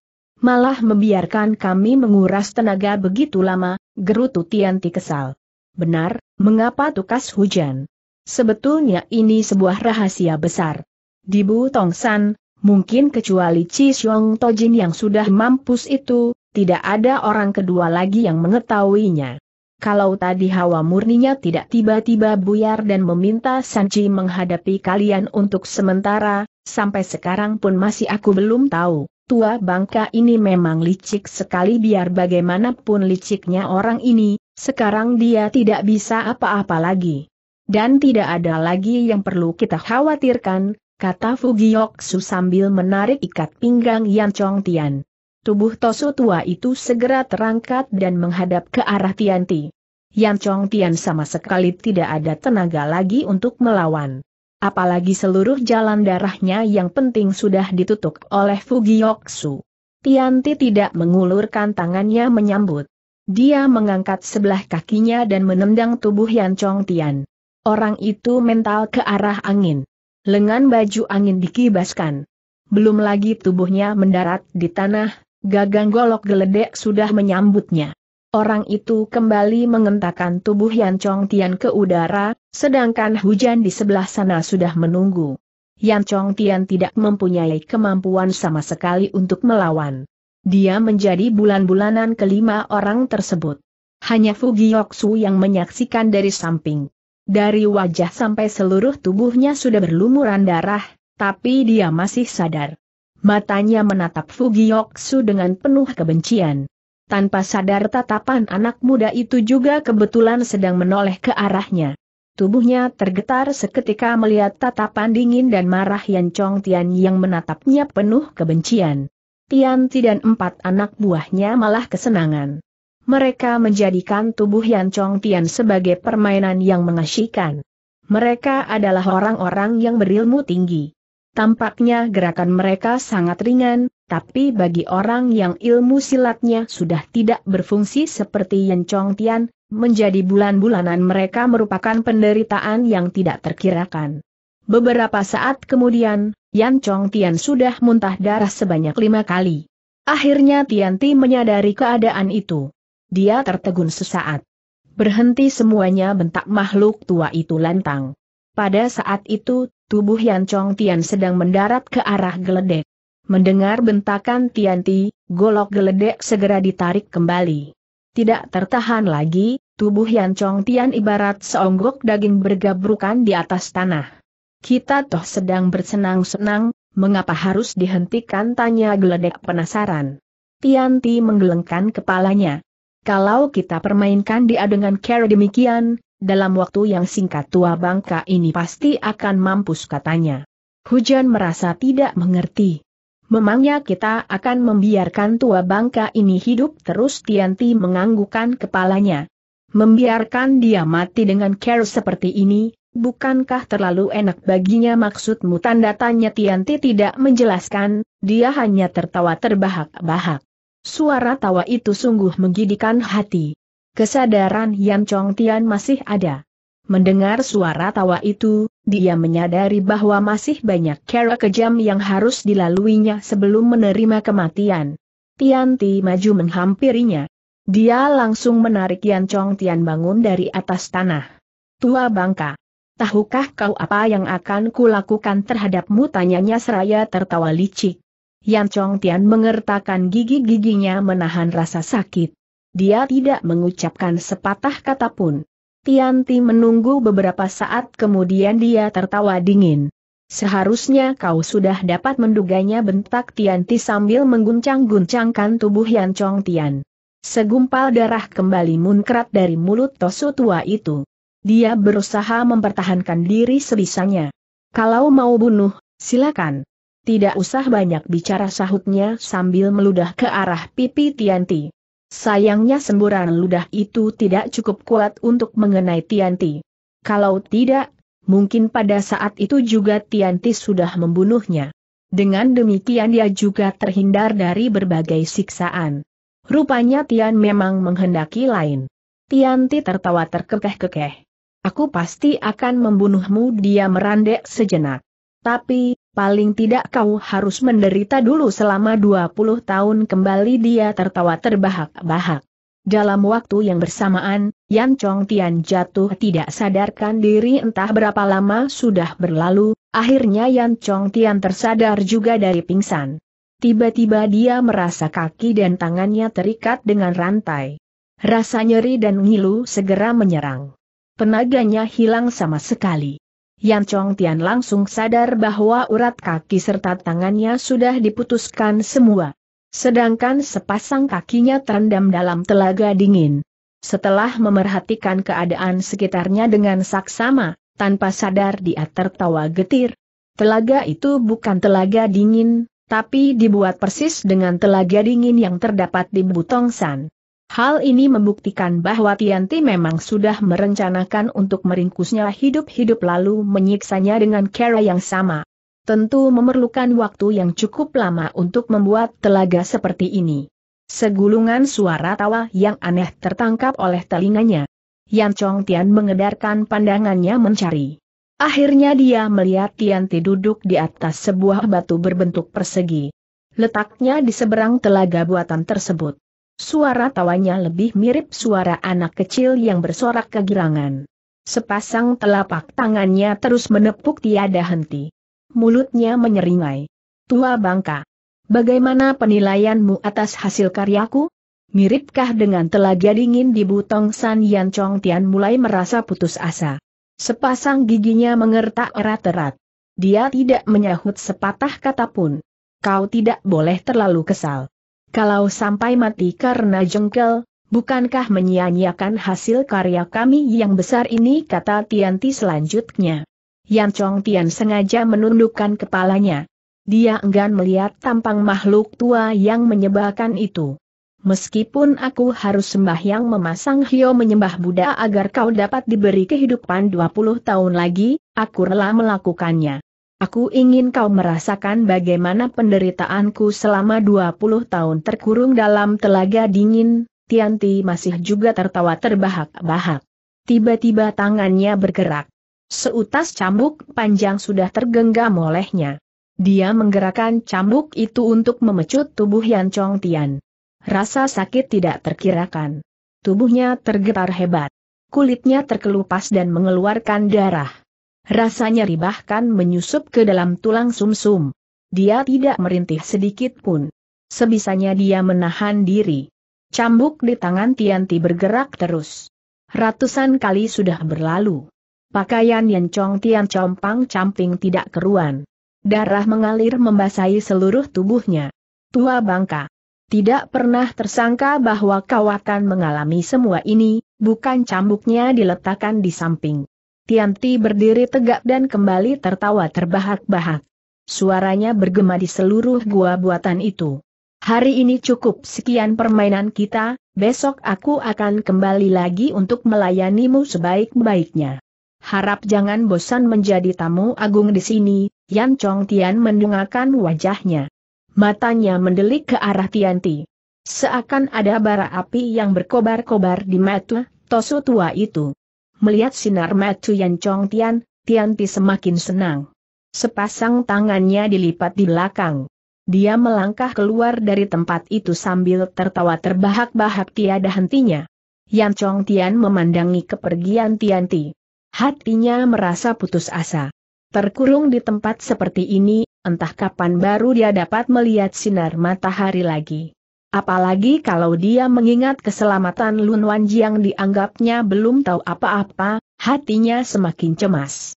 malah membiarkan kami menguras tenaga begitu lama, gerutu Tianti kesal. Benar, mengapa tukas hujan? Sebetulnya ini sebuah rahasia besar. Di Bu Tong San, mungkin kecuali Chi Xiong Tojin yang sudah mampus itu, tidak ada orang kedua lagi yang mengetahuinya. Kalau tadi hawa murninya tidak tiba-tiba buyar dan meminta Sanji menghadapi kalian untuk sementara, sampai sekarang pun masih aku belum tahu tua bangka ini memang licik sekali biar bagaimanapun liciknya orang ini, sekarang dia tidak bisa apa-apa lagi. Dan tidak ada lagi yang perlu kita khawatirkan, kata Fugiyoksu sambil menarik ikat pinggang Yan Chong Tian. Tubuh Tosu tua itu segera terangkat dan menghadap ke arah Tianti. Yan Chong Tian sama sekali tidak ada tenaga lagi untuk melawan apalagi seluruh jalan darahnya yang penting sudah ditutup oleh Fugioksu. Tianti tidak mengulurkan tangannya menyambut. Dia mengangkat sebelah kakinya dan menendang tubuh Yan Chong Tian. Orang itu mental ke arah angin. Lengan baju angin dikibaskan. Belum lagi tubuhnya mendarat di tanah, gagang golok geledek sudah menyambutnya. Orang itu kembali mengentakkan tubuh Yan Chong Tian ke udara, sedangkan hujan di sebelah sana sudah menunggu. Yan Chong Tian tidak mempunyai kemampuan sama sekali untuk melawan. Dia menjadi bulan-bulanan kelima orang tersebut. Hanya Giyoksu yang menyaksikan dari samping. Dari wajah sampai seluruh tubuhnya sudah berlumuran darah, tapi dia masih sadar. Matanya menatap Giyoksu dengan penuh kebencian tanpa sadar tatapan anak muda itu juga kebetulan sedang menoleh ke arahnya. Tubuhnya tergetar seketika melihat tatapan dingin dan marah Yan Chong Tian yang menatapnya penuh kebencian. Tian Ti dan empat anak buahnya malah kesenangan. Mereka menjadikan tubuh Yan Chong Tian sebagai permainan yang mengasyikan. Mereka adalah orang-orang yang berilmu tinggi. Tampaknya gerakan mereka sangat ringan, tapi bagi orang yang ilmu silatnya sudah tidak berfungsi seperti Yen Chong Tian, menjadi bulan-bulanan mereka merupakan penderitaan yang tidak terkirakan. Beberapa saat kemudian, Yan Chong Tian sudah muntah darah sebanyak lima kali. Akhirnya Tian Ti menyadari keadaan itu. Dia tertegun sesaat. Berhenti semuanya bentak makhluk tua itu lantang. Pada saat itu, tubuh Yan Chong Tian sedang mendarat ke arah geledek. Mendengar bentakan Tianti, golok geledek segera ditarik kembali. Tidak tertahan lagi, tubuh Yan Chong Tian ibarat seonggok daging bergabrukan di atas tanah. Kita toh sedang bersenang-senang, mengapa harus dihentikan tanya geledek penasaran. Tianti menggelengkan kepalanya. Kalau kita permainkan dia dengan cara demikian, dalam waktu yang singkat tua bangka ini pasti akan mampus katanya. Hujan merasa tidak mengerti. Memangnya kita akan membiarkan tua bangka ini hidup terus Tianti menganggukan kepalanya. Membiarkan dia mati dengan care seperti ini, bukankah terlalu enak baginya maksudmu tanda tanya Tianti tidak menjelaskan, dia hanya tertawa terbahak-bahak. Suara tawa itu sungguh menggidikan hati. Kesadaran Yan Chong Tian masih ada. Mendengar suara tawa itu, dia menyadari bahwa masih banyak cara kejam yang harus dilaluinya sebelum menerima kematian. Tian Tianti maju menghampirinya. Dia langsung menarik Yan Chong Tian bangun dari atas tanah. Tua bangka. Tahukah kau apa yang akan kulakukan terhadapmu? Tanyanya seraya tertawa licik. Yan Chong Tian mengertakkan gigi-giginya menahan rasa sakit. Dia tidak mengucapkan sepatah kata pun. Tianti menunggu beberapa saat kemudian dia tertawa dingin. Seharusnya kau sudah dapat menduganya bentak Tianti sambil mengguncang-guncangkan tubuh Yan Chong Tian. Segumpal darah kembali munkrat dari mulut Tosu tua itu. Dia berusaha mempertahankan diri sebisanya. Kalau mau bunuh, silakan. Tidak usah banyak bicara sahutnya sambil meludah ke arah pipi Tianti. Sayangnya semburan ludah itu tidak cukup kuat untuk mengenai Tianti. Kalau tidak, mungkin pada saat itu juga Tianti sudah membunuhnya. Dengan demikian dia juga terhindar dari berbagai siksaan. Rupanya Tian memang menghendaki lain. Tianti tertawa terkekeh-kekeh. Aku pasti akan membunuhmu dia merandek sejenak. Tapi, paling tidak kau harus menderita dulu selama 20 tahun kembali dia tertawa terbahak-bahak. Dalam waktu yang bersamaan, Yan Chong Tian jatuh tidak sadarkan diri entah berapa lama sudah berlalu, akhirnya Yan Chong Tian tersadar juga dari pingsan. Tiba-tiba dia merasa kaki dan tangannya terikat dengan rantai. Rasa nyeri dan ngilu segera menyerang. Penaganya hilang sama sekali. Yan Chong Tian langsung sadar bahwa urat kaki serta tangannya sudah diputuskan semua. Sedangkan sepasang kakinya terendam dalam telaga dingin. Setelah memerhatikan keadaan sekitarnya dengan saksama, tanpa sadar dia tertawa getir. Telaga itu bukan telaga dingin, tapi dibuat persis dengan telaga dingin yang terdapat di Butongsan. Hal ini membuktikan bahwa Tianti memang sudah merencanakan untuk meringkusnya hidup-hidup lalu menyiksanya dengan cara yang sama. Tentu memerlukan waktu yang cukup lama untuk membuat telaga seperti ini. Segulungan suara tawa yang aneh tertangkap oleh telinganya. Yan Chong Tian mengedarkan pandangannya mencari. Akhirnya dia melihat Tianti duduk di atas sebuah batu berbentuk persegi. Letaknya di seberang telaga buatan tersebut. Suara tawanya lebih mirip suara anak kecil yang bersorak kegirangan. Sepasang telapak tangannya terus menepuk tiada henti. Mulutnya menyeringai. Tua bangka. Bagaimana penilaianmu atas hasil karyaku? Miripkah dengan telaga dingin di butong San Yan Chong Tian mulai merasa putus asa. Sepasang giginya mengertak erat-erat. Dia tidak menyahut sepatah kata pun. Kau tidak boleh terlalu kesal. Kalau sampai mati karena jengkel, bukankah menyia-nyiakan hasil karya kami yang besar ini kata Tianti selanjutnya. Yan Chong Tian sengaja menundukkan kepalanya. Dia enggan melihat tampang makhluk tua yang menyebalkan itu. Meskipun aku harus sembah yang memasang hio menyembah Buddha agar kau dapat diberi kehidupan 20 tahun lagi, aku rela melakukannya. Aku ingin kau merasakan bagaimana penderitaanku selama 20 tahun terkurung dalam telaga dingin, Tianti masih juga tertawa terbahak-bahak. Tiba-tiba tangannya bergerak. Seutas cambuk panjang sudah tergenggam olehnya. Dia menggerakkan cambuk itu untuk memecut tubuh Yan Chong Tian. Rasa sakit tidak terkirakan. Tubuhnya tergetar hebat. Kulitnya terkelupas dan mengeluarkan darah. Rasanya ribahkan menyusup ke dalam tulang sumsum. -sum. Dia tidak merintih sedikit pun. Sebisanya dia menahan diri. Cambuk di tangan Tianti bergerak terus. Ratusan kali sudah berlalu. Pakaian yang Chong Tian compang-camping tidak keruan. Darah mengalir membasahi seluruh tubuhnya. Tua bangka. Tidak pernah tersangka bahwa kau akan mengalami semua ini, bukan cambuknya diletakkan di samping. Tianti berdiri tegak dan kembali tertawa terbahak-bahak. Suaranya bergema di seluruh gua buatan itu. Hari ini cukup sekian permainan kita, besok aku akan kembali lagi untuk melayanimu sebaik-baiknya. Harap jangan bosan menjadi tamu agung di sini, Yan Chong Tian mendungakan wajahnya. Matanya mendelik ke arah Tianti. Seakan ada bara api yang berkobar-kobar di mata Tosu tua itu. Melihat sinar mata Yan Chong Tian, Tian Ti semakin senang. Sepasang tangannya dilipat di belakang. Dia melangkah keluar dari tempat itu sambil tertawa terbahak-bahak tiada hentinya. Yan Chong Tian memandangi kepergian Tian Ti. Hatinya merasa putus asa. Terkurung di tempat seperti ini, entah kapan baru dia dapat melihat sinar matahari lagi. Apalagi kalau dia mengingat keselamatan Lun Wanji yang dianggapnya belum tahu apa-apa, hatinya semakin cemas.